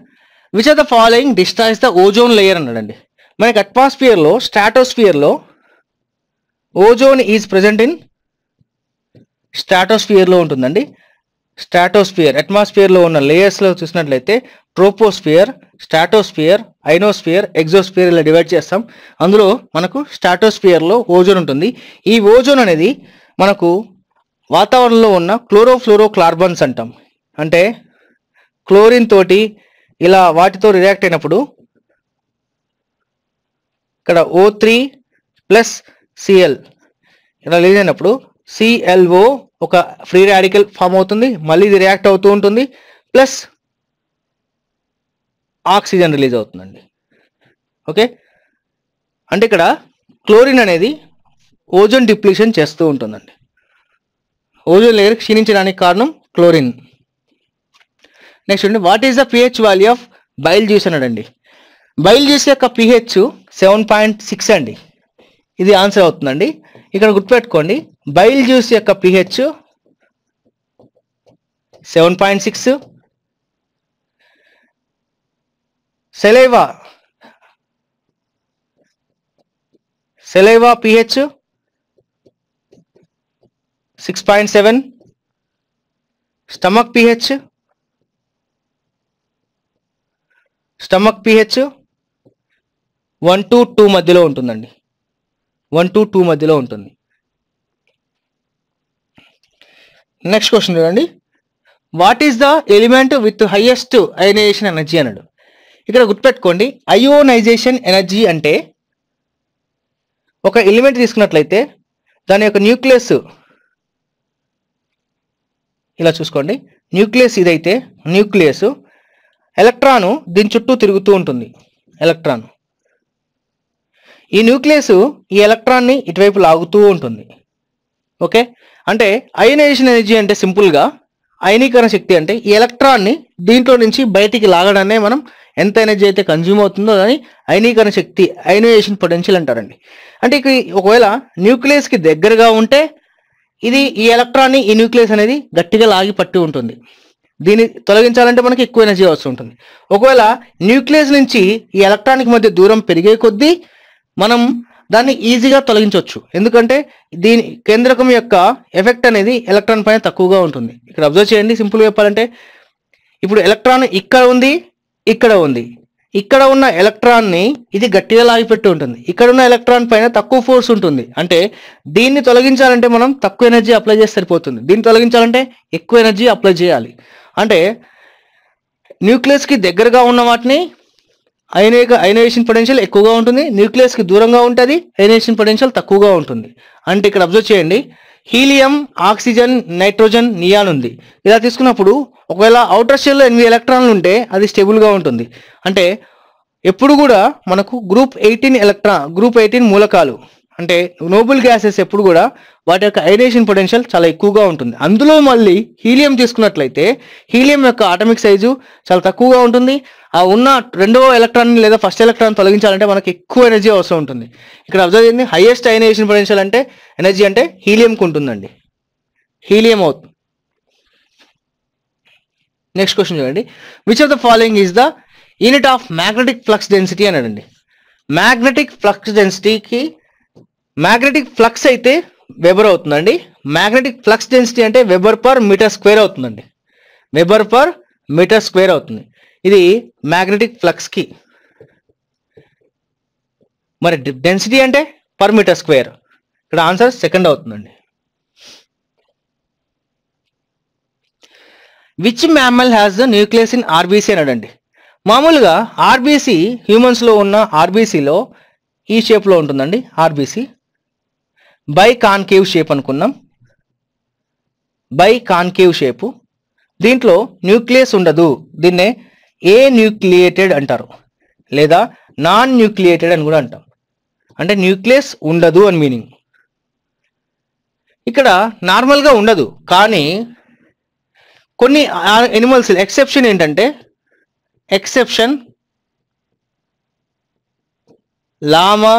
which are the following destroys the ozone layer అన్నాడండి మనకి అట్మాస్ఫియర్లో స్ట్రాటోస్ఫియర్లో ఓజోన్ ఈజ్ ప్రజెంట్ ఇన్ స్ట్రాటోస్ఫియర్లో ఉంటుందండి స్టాటోస్ఫియర్ అట్మాస్ఫియర్లో ఉన్న లేయర్స్లో చూసినట్లయితే ట్రోపోస్ఫియర్ స్టాటోస్ఫియర్ ఐనోస్ఫియర్ ఎగ్జోస్ఫియర్ ఇలా డివైడ్ చేస్తాం అందులో మనకు స్టాటోస్ఫియర్లో ఓజోన్ ఉంటుంది ఈ ఓజోన్ అనేది మనకు వాతావరణంలో ఉన్న క్లోరోఫ్లోరో కార్బన్స్ అంటాం అంటే క్లోరిన్ తోటి ఇలా వాటితో రియాక్ట్ అయినప్పుడు ఇక్కడ ఓ త్రీ ప్లస్ సిఎల్ ఇలా లీజ్ అయినప్పుడు సిఎల్ఓ ఒక ఫ్రీ రాడికల్ ఫామ్ అవుతుంది మళ్ళీ ఇది రియాక్ట్ అవుతూ ఉంటుంది ప్లస్ ఆక్సిజన్ రిలీజ్ అవుతుందండి ఓకే అంటే ఇక్కడ క్లోరిన్ అనేది ఓజోన్ డిప్లిషన్ చేస్తూ ఉంటుందండి ఓజోన్ లేయర్ క్షీణించడానికి కారణం క్లోరిన్ నెక్స్ట్ అండి what is the pH value of bile juice అన్నాడండి బయల్ జ్యూస్ యొక్క పిహెచ్ సెవెన్ పాయింట్ సిక్స్ అండి ఇది ఆన్సర్ అవుతుందండి ఇక్కడ గుర్తుపెట్టుకోండి బైల్ జ్యూస్ యొక్క pH seven point six saliva saliva pH six point seven stomach pH stomach pH one to two మధ్యలో ఉంటుందండి వన్ టు టూ మధ్యలో ఉంటుంది నెక్స్ట్ క్వశ్చన్ చూడండి what is the element with highest ionization energy అన్నాడు ఇక్కడ గుర్తుపెట్టుకోండి ionisation energy అంటే ఒక ఎలిమెంట్ తీసుకున్నట్లయితే దాని యొక్క న్యూక్లియస్ ఇలా చూసుకోండి న్యూక్లియస్ ఇదైతే న్యూక్లియస్ ఎలక్ట్రాను దీని చుట్టూ తిరుగుతూ ఉంటుంది ఎలక్ట్రాన్ ఈ న్యూక్లియస్ ఈ ఎలక్ట్రాన్ని ఇటువైపు లాగుతూ ఉంటుంది ఓకే అంటే అయనైజేషన్ ఎనర్జీ అంటే సింపుల్గా అయనీకరణ శక్తి అంటే ఈ ఎలక్ట్రాన్ని దీంట్లో నుంచి బయటికి లాగడాన్ని మనం ఎంత ఎనర్జీ అయితే కన్జ్యూమ్ అవుతుందో దాని అయనీకరణ శక్తి అయనైజేషన్ పొటెన్షియల్ అంటారండి అంటే ఇక ఒకవేళ న్యూక్లియస్కి దగ్గరగా ఉంటే ఇది ఈ ఎలక్ట్రాన్ని ఈ న్యూక్లియస్ అనేది గట్టిగా లాగి పట్టి ఉంటుంది దీన్ని తొలగించాలంటే మనకి ఎక్కువ ఎనర్జీ అవసరం ఉంటుంది ఒకవేళ న్యూక్లియస్ నుంచి ఈ ఎలక్ట్రానిక్ మధ్య దూరం పెరిగే కొద్దీ మనం దాన్ని ఈజీగా తొలగించవచ్చు ఎందుకంటే దీని కేంద్రకం యొక్క ఎఫెక్ట్ అనేది ఎలక్ట్రాన్ పైన తక్కువగా ఉంటుంది ఇక్కడ అబ్జర్వ్ చేయండి సింపుల్గా చెప్పాలంటే ఇప్పుడు ఎలక్ట్రాన్ ఇక్కడ ఉంది ఇక్కడ ఉంది ఇక్కడ ఉన్న ఎలక్ట్రాన్ని ఇది గట్టిగా లాగిపెట్టి ఉంటుంది ఇక్కడ ఉన్న ఎలక్ట్రాన్ పైన తక్కువ ఫోర్స్ ఉంటుంది అంటే దీన్ని తొలగించాలంటే మనం తక్కువ ఎనర్జీ అప్లై చేస్తే సరిపోతుంది దీన్ని తొలగించాలంటే ఎక్కువ ఎనర్జీ అప్లై చేయాలి అంటే న్యూక్లియస్కి దగ్గరగా ఉన్న వాటిని అయనైక అయనైజేషన్ పొటెన్షియల్ ఎక్కువగా ఉంటుంది న్యూక్లియస్కి దూరంగా ఉంటుంది అయనైజేషన్ పొటెన్షియల్ తక్కువగా ఉంటుంది అంటే ఇక్కడ అబ్జర్వ్ చేయండి హీలియం ఆక్సిజన్ నైట్రోజన్ నియాన్ ఉంది ఇలా తీసుకున్నప్పుడు ఒకవేళ అవుటర్ షెల్లో ఎనిమిది ఎలక్ట్రాన్లు ఉంటే అది స్టేబుల్గా ఉంటుంది అంటే ఎప్పుడు కూడా మనకు group eighteen electron group eighteen మూలకాలు అంటే నోబుల్ గ్యాసెస్ ఎప్పుడు కూడా వాటి యొక్క ఐరేషన్ పొటెన్షియల్ చాలా ఎక్కువగా ఉంటుంది అందులో మళ్ళీ హీలియం తీసుకున్నట్లయితే హీలియం యొక్క ఆటమిక్ సైజు చాలా తక్కువగా ఉంటుంది ఆ ఉన్న రెండవ ఎలక్ట్రాన్ లేదా ఫస్ట్ ఎలక్ట్రాన్ తొలగించాలంటే మనకి ఎక్కువ ఎనర్జీ అవసరం ఉంటుంది ఇక్కడ అబ్జర్వ్ చేయండి హైయెస్ట్ ఐనేషన్ పొటెన్షియల్ అంటే ఎనర్జీ అంటే హీలియంకి ఉంటుందండి హీలియం అవుతుంది నెక్స్ట్ క్వశ్చన్ చూడండి which of the following is the unit of magnetic flux density అని అండి మ్యాగ్నెటిక్ ఫ్లక్స్ డెన్సిటీకి మ్యాగ్నెటిక్ ఫ్లక్స్ అయితే వెబర్ అవుతుందండి మ్యాగ్నెటిక్ ఫ్లక్స్ డెన్సిటీ అంటే వెబర్ పర్ మీటర్ స్క్వేర్ అవుతుందండి వెబర్ పర్ మీటర్ స్క్వేర్ అవుతుంది ఇది మ్యాగ్నెటిక్ ఫ్లక్స్కి మరి డెన్సిటీ అంటే పర్ మీటర్ స్క్వేర్ ఇక్కడ ఆన్సర్ సెకండ్ అవుతుందండి which mammal has the nucleus in RBC అడండి మామూలుగా ఆర్బీసీ హ్యూమన్స్లో ఉన్న ఆర్బీసీలో ఈ షేప్లో ఉంటుందండి ఆర్బీసీ బై కాన్కేవ్ షేప్ అనుకున్నాం బై కాన్కేవ్ షేపు దీంట్లో న్యూక్లియస్ ఉండదు దీన్నే ఏ న్యూక్లియేటెడ్ అంటారు లేదా నాన్ న్యూక్లియేటెడ్ అని కూడా అంటాం అంటే న్యూక్లియస్ ఉండదు అని మీనింగ్ ఇక్కడ నార్మల్గా ఉండదు కానీ కొన్ని ఎనిమల్స్ ఎక్సెప్షన్ ఏంటంటే ఎక్సెప్షన్ లామా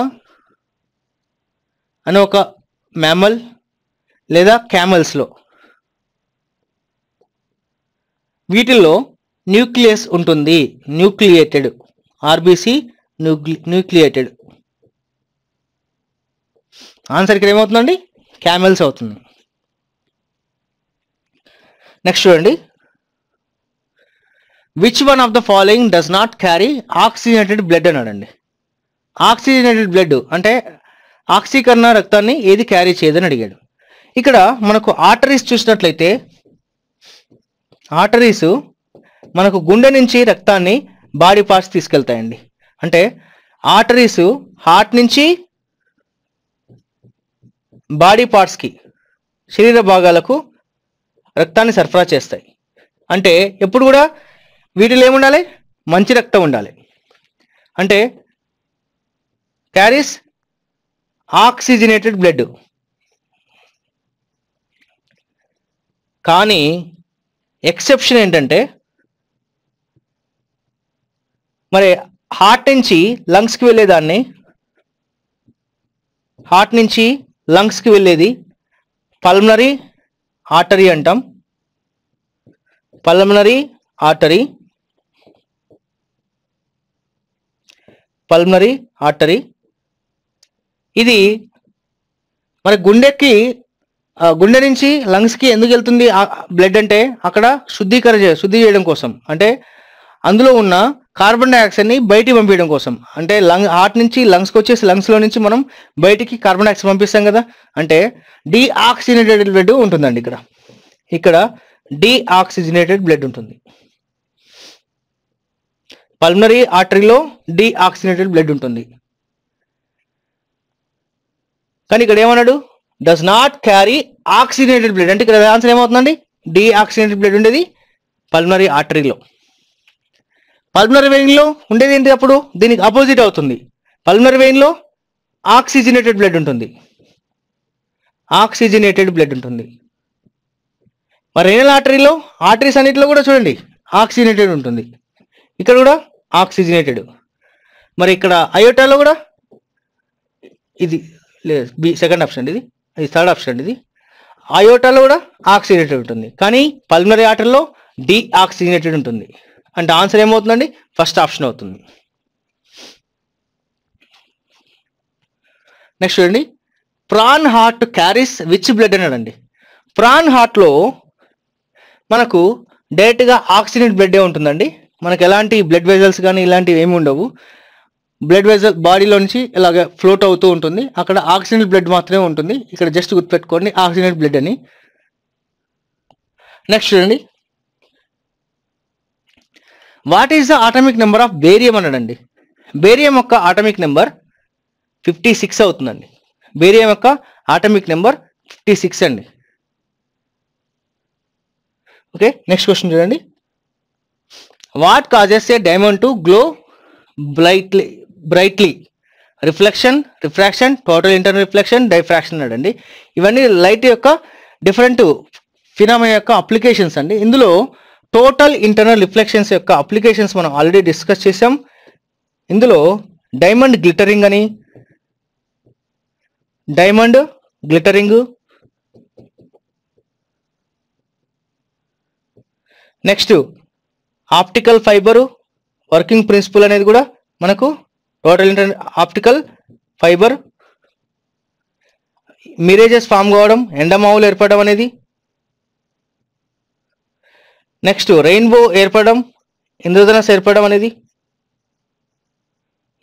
అని ఒక మ్యామల్ లేదా క్యామల్స్లో వీటిల్లో న్యూక్లియస్ ఉంటుంది న్యూక్లియేటెడ్ ఆర్బీసీ న్యూక్లి న్యూక్లియేటెడ్ ఆన్సర్ ఇక్కడ ఏమవుతుందండి క్యామెల్స్ అవుతుంది నెక్స్ట్ చూడండి which one of the following does not carry oxygenated blood అన్నాడండి ఆక్సిజనేటెడ్ బ్లడ్ అంటే ఆక్సీకరణ రక్తాన్ని ఏది క్యారీ చేయదని అడిగాడు ఇక్కడ మనకు ఆర్టరీస్ చూసినట్లయితే ఆర్టరీస్ మనకు గుండె నుంచి రక్తాన్ని బాడీ పార్ట్స్ తీసుకెళ్తాయండి అంటే ఆర్టరీస్ హార్ట్ నుంచి బాడీ పార్ట్స్కి శరీర భాగాలకు రక్తాన్ని సరఫరా చేస్తాయి అంటే ఎప్పుడు కూడా వీటిలో ఏముండాలి మంచి రక్తం ఉండాలి అంటే క్యారీస్ ఆక్సిజనేటెడ్ బ్లడ్ కానీ ఎక్సెప్షన్ ఏంటంటే మరి హార్ట్ నుంచి లంగ్స్కి వెళ్ళేదాన్ని హార్ట్ నుంచి లంగ్స్కి వెళ్ళేది పల్మనరీ ఆర్టరీ అంటాం పల్మనరీ ఆర్టరీ పల్మనరీ ఆర్టరీ ఇది మరి గుండెకి గుండె నుంచి లంగ్స్కి ఎందుకు వెళ్తుంది బ్లడ్ అంటే అక్కడ శుద్ధీకరణ శుద్ధి చేయడం కోసం అంటే అందులో ఉన్న కార్బన్ డైఆక్సైడ్ని బయటికి పంపించడం కోసం అంటే లంగ్ హార్ట్ నుంచి లంగ్స్కి వచ్చేసి లంగ్స్లో నుంచి మనం బయటికి కార్బన్ డైఆక్సైడ్ పంపిస్తాం కదా అంటే డిఆక్సిజనేటెడ్ బ్లడ్ ఉంటుందండి ఇక్కడ ఇక్కడ డీఆక్సిజనేటెడ్ బ్లడ్ ఉంటుంది పల్మరీ ఆర్టరీలో డిఆక్సిజనేటెడ్ బ్లడ్ ఉంటుంది కానీ ఇక్కడ ఏమన్నాడు does not carry oxidated blood అంటే ఇక్కడ ఆన్సర్ ఏమవుతుందండి డీఆక్సిడేటెడ్ బ్లడ్ ఉండేది పల్మనరీ ఆర్టరీలో పల్మనరీ వెయిన్లో ఉండేది ఏంటి అప్పుడు దీనికి అపోజిట్ అవుతుంది పల్మనరీ వెయిన్లో ఆక్సిజనేటెడ్ బ్లడ్ ఉంటుంది ఆక్సిజనేటెడ్ బ్లడ్ ఉంటుంది మరి రేనల్ ఆర్టరీలో ఆర్టరీస్ అన్నిటిలో కూడా చూడండి ఆక్సిజనేటెడ్ ఉంటుంది ఇక్కడ కూడా ఆక్సిజనేటెడ్ మరి ఇక్కడ అయోటాలో కూడా ఇది లేదు బి సెకండ్ ఆప్షన్ అండి ఇది ఇది థర్డ్ ఆప్షన్ అండి ఇది అయోటాలో కూడా ఆక్సిజనేటెడ్ ఉంటుంది కానీ పల్మరీ ఆటల్లో డిఆక్సిజనేటెడ్ ఉంటుంది అంటే ఆన్సర్ ఏమవుతుందండి ఫస్ట్ ఆప్షన్ అవుతుంది నెక్స్ట్ చూడండి prawn heart carries which blood అన్నాడండి ప్రాన్ హార్ట్లో మనకు డైరెక్ట్గా ఆక్సిజన్ బ్లడ్ ఉంటుందండి మనకు ఎలాంటి బ్లడ్ వెజల్స్ కానీ ఇలాంటివి ఏమి ఉండవు బ్లడ్ వెజల్ బాడీలో నుంచి ఇలాగ ఫ్లోట్ అవుతూ ఉంటుంది అక్కడ ఆక్సిజన్ బ్లడ్ మాత్రమే ఉంటుంది ఇక్కడ జస్ట్ గుర్తుపెట్టుకోండి ఆక్సిజన్ బ్లడ్ అని నెక్స్ట్ చూడండి what is the atomic number of barium అనడండి బేరియం యొక్క ఆటమిక్ నెంబర్ ఫిఫ్టీ సిక్స్ అవుతుందండి బేరియం యొక్క ఆటమిక్ నెంబర్ ఫిఫ్టీ సిక్స్ అండి ఓకే నెక్స్ట్ క్వశ్చన్ చూడండి what causes a diamond to glow blightly brightly reflection refraction total internal reflection diffraction అండి ఇవన్నీ light యొక్క different phenomena యొక్క అప్లికేషన్స్ అండి ఇందులో టోటల్ ఇంటర్నల్ రిఫ్లెక్షన్స్ యొక్క అప్లికేషన్స్ మనం ఆల్రెడీ డిస్కస్ చేసాం ఇందులో డైమండ్ గ్లిటరింగ్ అని diamond glittering next optical fibre working principle అనేది కూడా మనకు water optical fibre mirages form కావడం ఎండమావులు ఏర్పడడం అనేది నెక్స్ట్ రెయిన్బో ఏర్పడడం ఇంద్రధనస్ ఏర్పడడం అనేది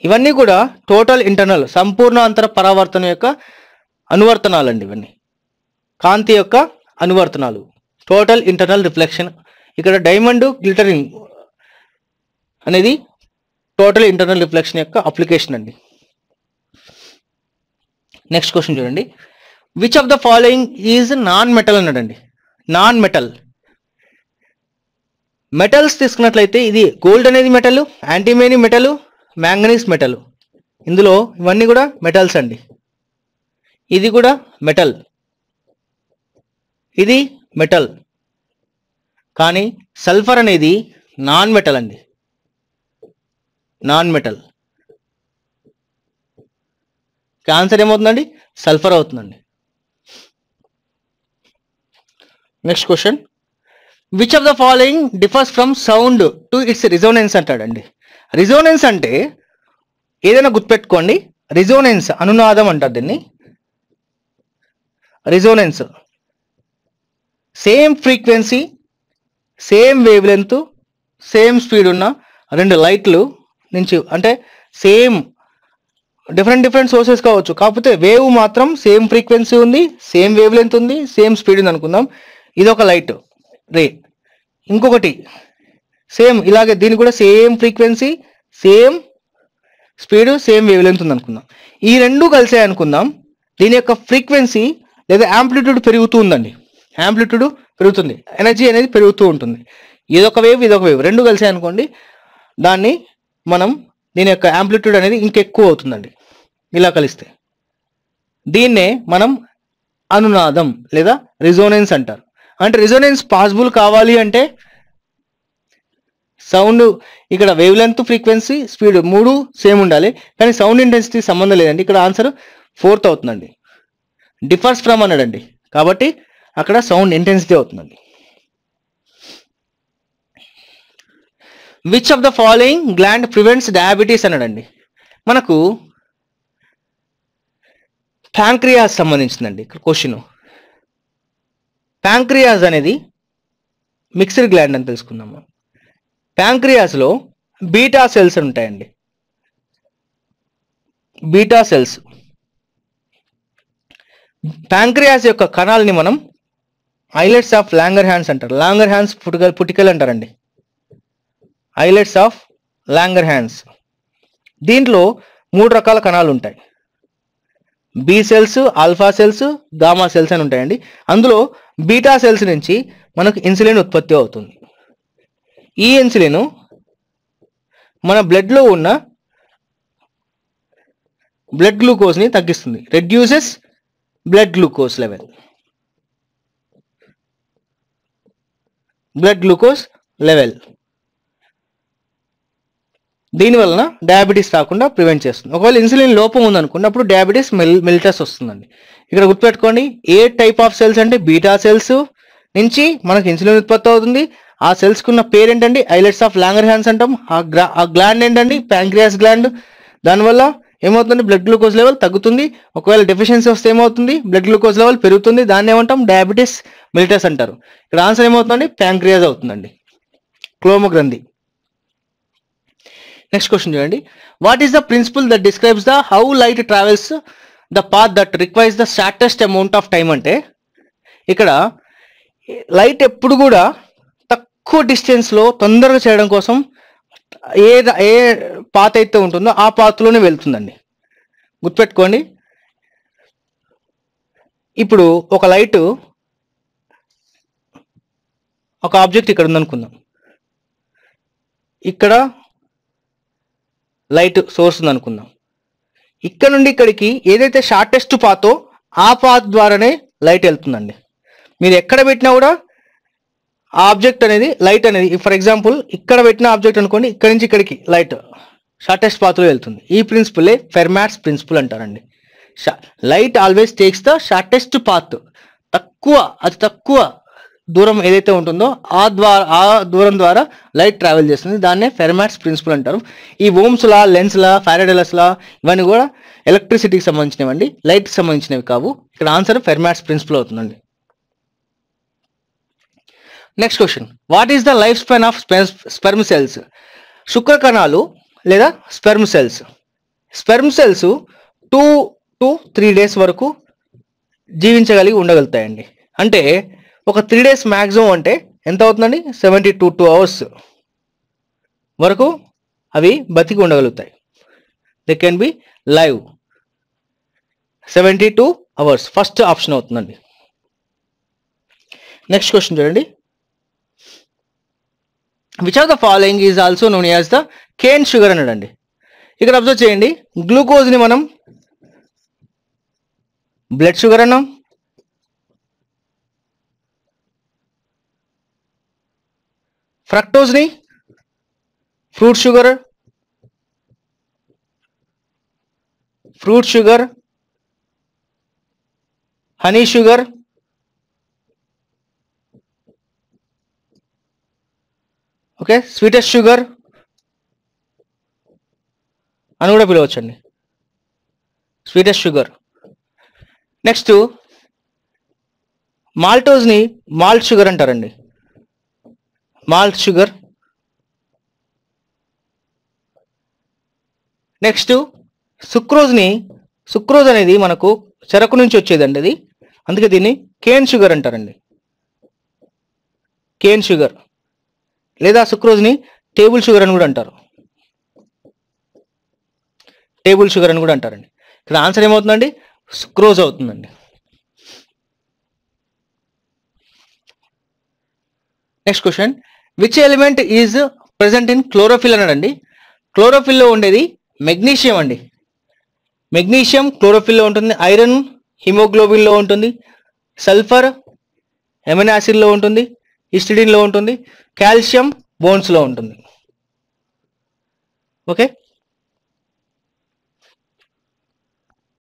ఇవన్నీ కూడా టోటల్ ఇంటర్నల్ సంపూర్ణ అంతర పరావర్తన యొక్క అనువర్తనాలు అండి ఇవన్నీ కాంతి యొక్క అనువర్తనాలు టోటల్ ఇంటర్నల్ రిఫ్లెక్షన్ ఇక్కడ డైమండ్ గ్లిటరింగ్ అనేది టోటల్ ఇంటర్నల్ రిఫ్లెక్షన్ యొక్క అప్లికేషన్ అండి నెక్స్ట్ క్వశ్చన్ చూడండి which of the following is non metal అన్నాడండి నాన్ మెటల్ మెటల్స్ తీసుకున్నట్లయితే ఇది గోల్డ్ అనేది metal antimony metal manganese metal ఇందులో ఇవన్నీ కూడా మెటల్స్ అండి ఇది కూడా మెటల్ ఇది మెటల్ కానీ సల్ఫర్ అనేది నాన్ మెటల్ అండి నాన్ మెటల్ ఆన్సర్ ఏమవుతుందండి సల్ఫర్ అవుతుందండి next question which of the following differs from sound to its resonance అంటాడండి రిజోనెన్స్ అంటే ఏదైనా గుర్తుపెట్టుకోండి రిజోనెన్స్ అనునాదం అంటారు దీన్ని resonance same frequency same wavelength same speed ఉన్న రెండు లైట్లు నుంచి అంటే సేమ్ డిఫరెంట్ డిఫరెంట్ సోర్సెస్ కావచ్చు కాకపోతే వేవ్ మాత్రం సేమ్ ఫ్రీక్వెన్సీ ఉంది సేమ్ వేవ్ లెంత్ ఉంది సేమ్ స్పీడ్ ఉంది అనుకుందాం ఇది ఒక లైట్ రే ఇంకొకటి సేమ్ ఇలాగే దీనికి కూడా same frequency same speed same wavelength ఉంది అనుకుందాం ఈ రెండు కలిసాయి అనుకుందాం దీని యొక్క ఫ్రీక్వెన్సీ లేదా యాంప్లిట్యూడ్ పెరుగుతూ ఉందండి యాంప్లిట్యూడ్ పెరుగుతుంది ఎనర్జీ అనేది పెరుగుతూ ఉంటుంది ఇదొక వేవ్ ఇదొక వేవ్ రెండు కలిసాయి అనుకోండి దాన్ని మనం దీని యొక్క యాంప్లిట్యూడ్ అనేది ఇంకెక్కువ అవుతుందండి ఇలా కలిస్తే దీన్నే మనం అనునాదం లేదా రిజోనెన్స్ అంటారు అంటే రిజోనెన్స్ పాసిబుల్ కావాలి అంటే సౌండ్ ఇక్కడ వేవ్ లెంత్ ఫ్రీక్వెన్సీ స్పీడ్ మూడు సేమ్ ఉండాలి కానీ సౌండ్ ఇంటెన్సిటీ సంబంధం లేదండి ఇక్కడ ఆన్సర్ ఫోర్త్ అవుతుందండి డిఫర్స్ ఫ్రమ్ అన్నాడండి కాబట్టి అక్కడ సౌండ్ ఇంటెన్సిటీ అవుతుందండి which of the following gland prevents diabetes అన్నాడండి మనకు ప్యాంక్రియాస్ సంబంధించిందండి ఇక్కడ క్వశ్చన్ ప్యాంక్రియాస్ అనేది మిక్స్డ్ గ్లాండ్ అని తెలుసుకుందాము ప్యాంక్రియాస్లో బీటా సెల్స్ ఉంటాయండి బీటా సెల్స్ ప్యాంక్రియాస్ యొక్క కణాలని మనం ఐలెట్స్ ఆఫ్ లాంగర్ హ్యాండ్స్ అంటారు లాంగర్ హ్యాండ్స్ పుటికల్ పుటికలు అంటారండి ఐలెట్స్ ఆఫ్ లాంగర్ హ్యాండ్స్ దీంట్లో మూడు రకాల కణాలు ఉంటాయి B cells alpha cells gamma cells అని ఉంటాయండి అందులో బీటా సెల్స్ నుంచి మనకు ఇన్సులిన్ ఉత్పత్తి అవుతుంది ఈ ఇన్సులిన్ మన బ్లడ్లో ఉన్న బ్లడ్ గ్లూకోజ్ని తగ్గిస్తుంది reduces blood glucose level blood glucose level దీనివలన డయాబెటీస్ రాకుండా ప్రివెంట్ చేస్తుంది ఒకవేళ ఇన్సులిన్ లోపం ఉందనుకోండి అప్పుడు డయాబెటీస్ మిల్ మిల్టస్ వస్తుందండి ఇక్కడ గుర్తుపెట్టుకోండి ఏ టైప్ ఆఫ్ సెల్స్ అంటే బీటా సెల్స్ నుంచి మనకు ఇన్సులిన్ ఉత్పత్తి అవుతుంది ఆ సెల్స్ ఉన్న పేరు ఏంటండి ఐలెట్స్ ఆఫ్ లాంగర్ హ్యాండ్స్ అంటాం ఆ ఆ గ్లాండ్ ఏంటండి ప్యాంక్రియాస్ గ్లాండ్ దానివల్ల ఏమవుతుంది బ్లడ్ గ్లూకోజ్ లెవెల్ తగ్గుతుంది ఒకవేళ డెఫిషియన్సీ వస్తే ఏమవుతుంది బ్లడ్ గ్లూకోజ్ లెవెల్ పెరుగుతుంది దాన్ని ఏమంటాం డయాబెటీస్ మిలిటస్ అంటారు ఇక్కడ ఆన్సర్ ఏమవుతుందండి ప్యాంక్రియాస్ అవుతుందండి క్లోమగ్రంథి నెక్స్ట్ క్వశ్చన్ చూడండి what is the principle that describes the how light travels the path that requires the shortest amount of time అంటే ఇక్కడ లైట్ ఎప్పుడు కూడా తక్కువ డిస్టెన్స్లో తొందరగా చేయడం కోసం ఏ ఏ పాత అయితే ఉంటుందో ఆ పాత్లోనే వెళ్తుందండి గుర్తుపెట్టుకోండి ఇప్పుడు ఒక లైట్ ఒక ఆబ్జెక్ట్ ఇక్కడ ఉందనుకుందాం ఇక్కడ లైట్ సోర్స్ ఉంది అనుకుందాం ఇక్కడ నుండి ఇక్కడికి ఏదైతే షార్టెస్ట్ పాతో ఆ పాత్ ద్వారానే లైట్ వెళ్తుందండి మీరు ఎక్కడ పెట్టినా కూడా ఆ ఆబ్జెక్ట్ అనేది లైట్ అనేది ఫర్ ఎగ్జాంపుల్ ఇక్కడ పెట్టిన ఆబ్జెక్ట్ అనుకోండి ఇక్కడి నుంచి ఇక్కడికి లైట్ షార్టెస్ట్ పాత్లో వెళ్తుంది ఈ ప్రిన్సిపలే ఫెర్మాట్స్ ప్రిన్సిపల్ అంటారండి light always takes the shortest path తక్కువ అతి తక్కువ దూరం ఏదైతే ఉంటుందో ఆ ద్వారా ఆ దూరం ద్వారా లైట్ ట్రావెల్ చేస్తుంది దాన్నే ఫెర్మాట్స్ ప్రిన్సిపల్ అంటారు ఈ ఓమ్స్లా లెన్స్లా ఫారడెలస్లా ఇవన్నీ కూడా ఎలక్ట్రిసిటీకి సంబంధించినవండి లైట్కి సంబంధించినవి కావు ఇక్కడ ఆన్సర్ ఫెర్మాట్స్ ప్రిన్సిపల్ అవుతుందండి next question what is the life span of sperm cells శుక్ర కణాలు లేదా sperm cells sperm cells two to three days వరకు జీవించగలిగి ఉండగలుగుతాయండి అంటే ఒక త్రీ డేస్ మ్యాక్సిమం అంటే ఎంత అవుతుందండి సెవెంటీ టూ టూ అవర్స్ వరకు అవి బతికి ఉండగలుగుతాయి they can be live seventy two hours first option అవుతుందండి నెక్స్ట్ క్వశ్చన్ చూడండి which of the following is also known as the cane sugar అనడండి ఇక్కడ అబ్జర్వ్ చేయండి గ్లూకోజ్ని మనం బ్లడ్ షుగర్ అన్నాం फ्रक्टोज नहीं fruit sugar fruit sugar honey sugar okay sweetest sugar అని కూడా పిలవచ్చండి స్వీటెస్ట్ షుగర్ నెక్స్ట్ మాల్టోజ్ని మాల్ట్ షుగర్ అంటారండి మాల్ట్ షుగర్ నెక్స్ట్ సుక్రోజ్ని సుక్రోజ్ అనేది మనకు చెరకు నుంచి వచ్చేదండి అది అందుకే దీన్ని కేన్ షుగర్ అంటారండి కేన్ షుగర్ లేదా సుక్రోజ్ని టేబుల్ షుగర్ అని కూడా అంటారు టేబుల్ షుగర్ అని కూడా అంటారండి ఇక్కడ ఆన్సర్ ఏమవుతుందండి సుక్రోజ్ అవుతుందండి next question which element is present in chlorophyll అన్నాడండి క్లోరోఫిల్లో ఉండేది మెగ్నీషియం అండి మెగ్నీషియం క్లోరోఫిల్లో ఉంటుంది ఐరన్ హిమోగ్లోబిన్లో ఉంటుంది సల్ఫర్ ఎమనాసిడ్లో ఉంటుంది ఇస్టిడిన్లో ఉంటుంది కాల్షియం బోన్స్లో ఉంటుంది ఓకే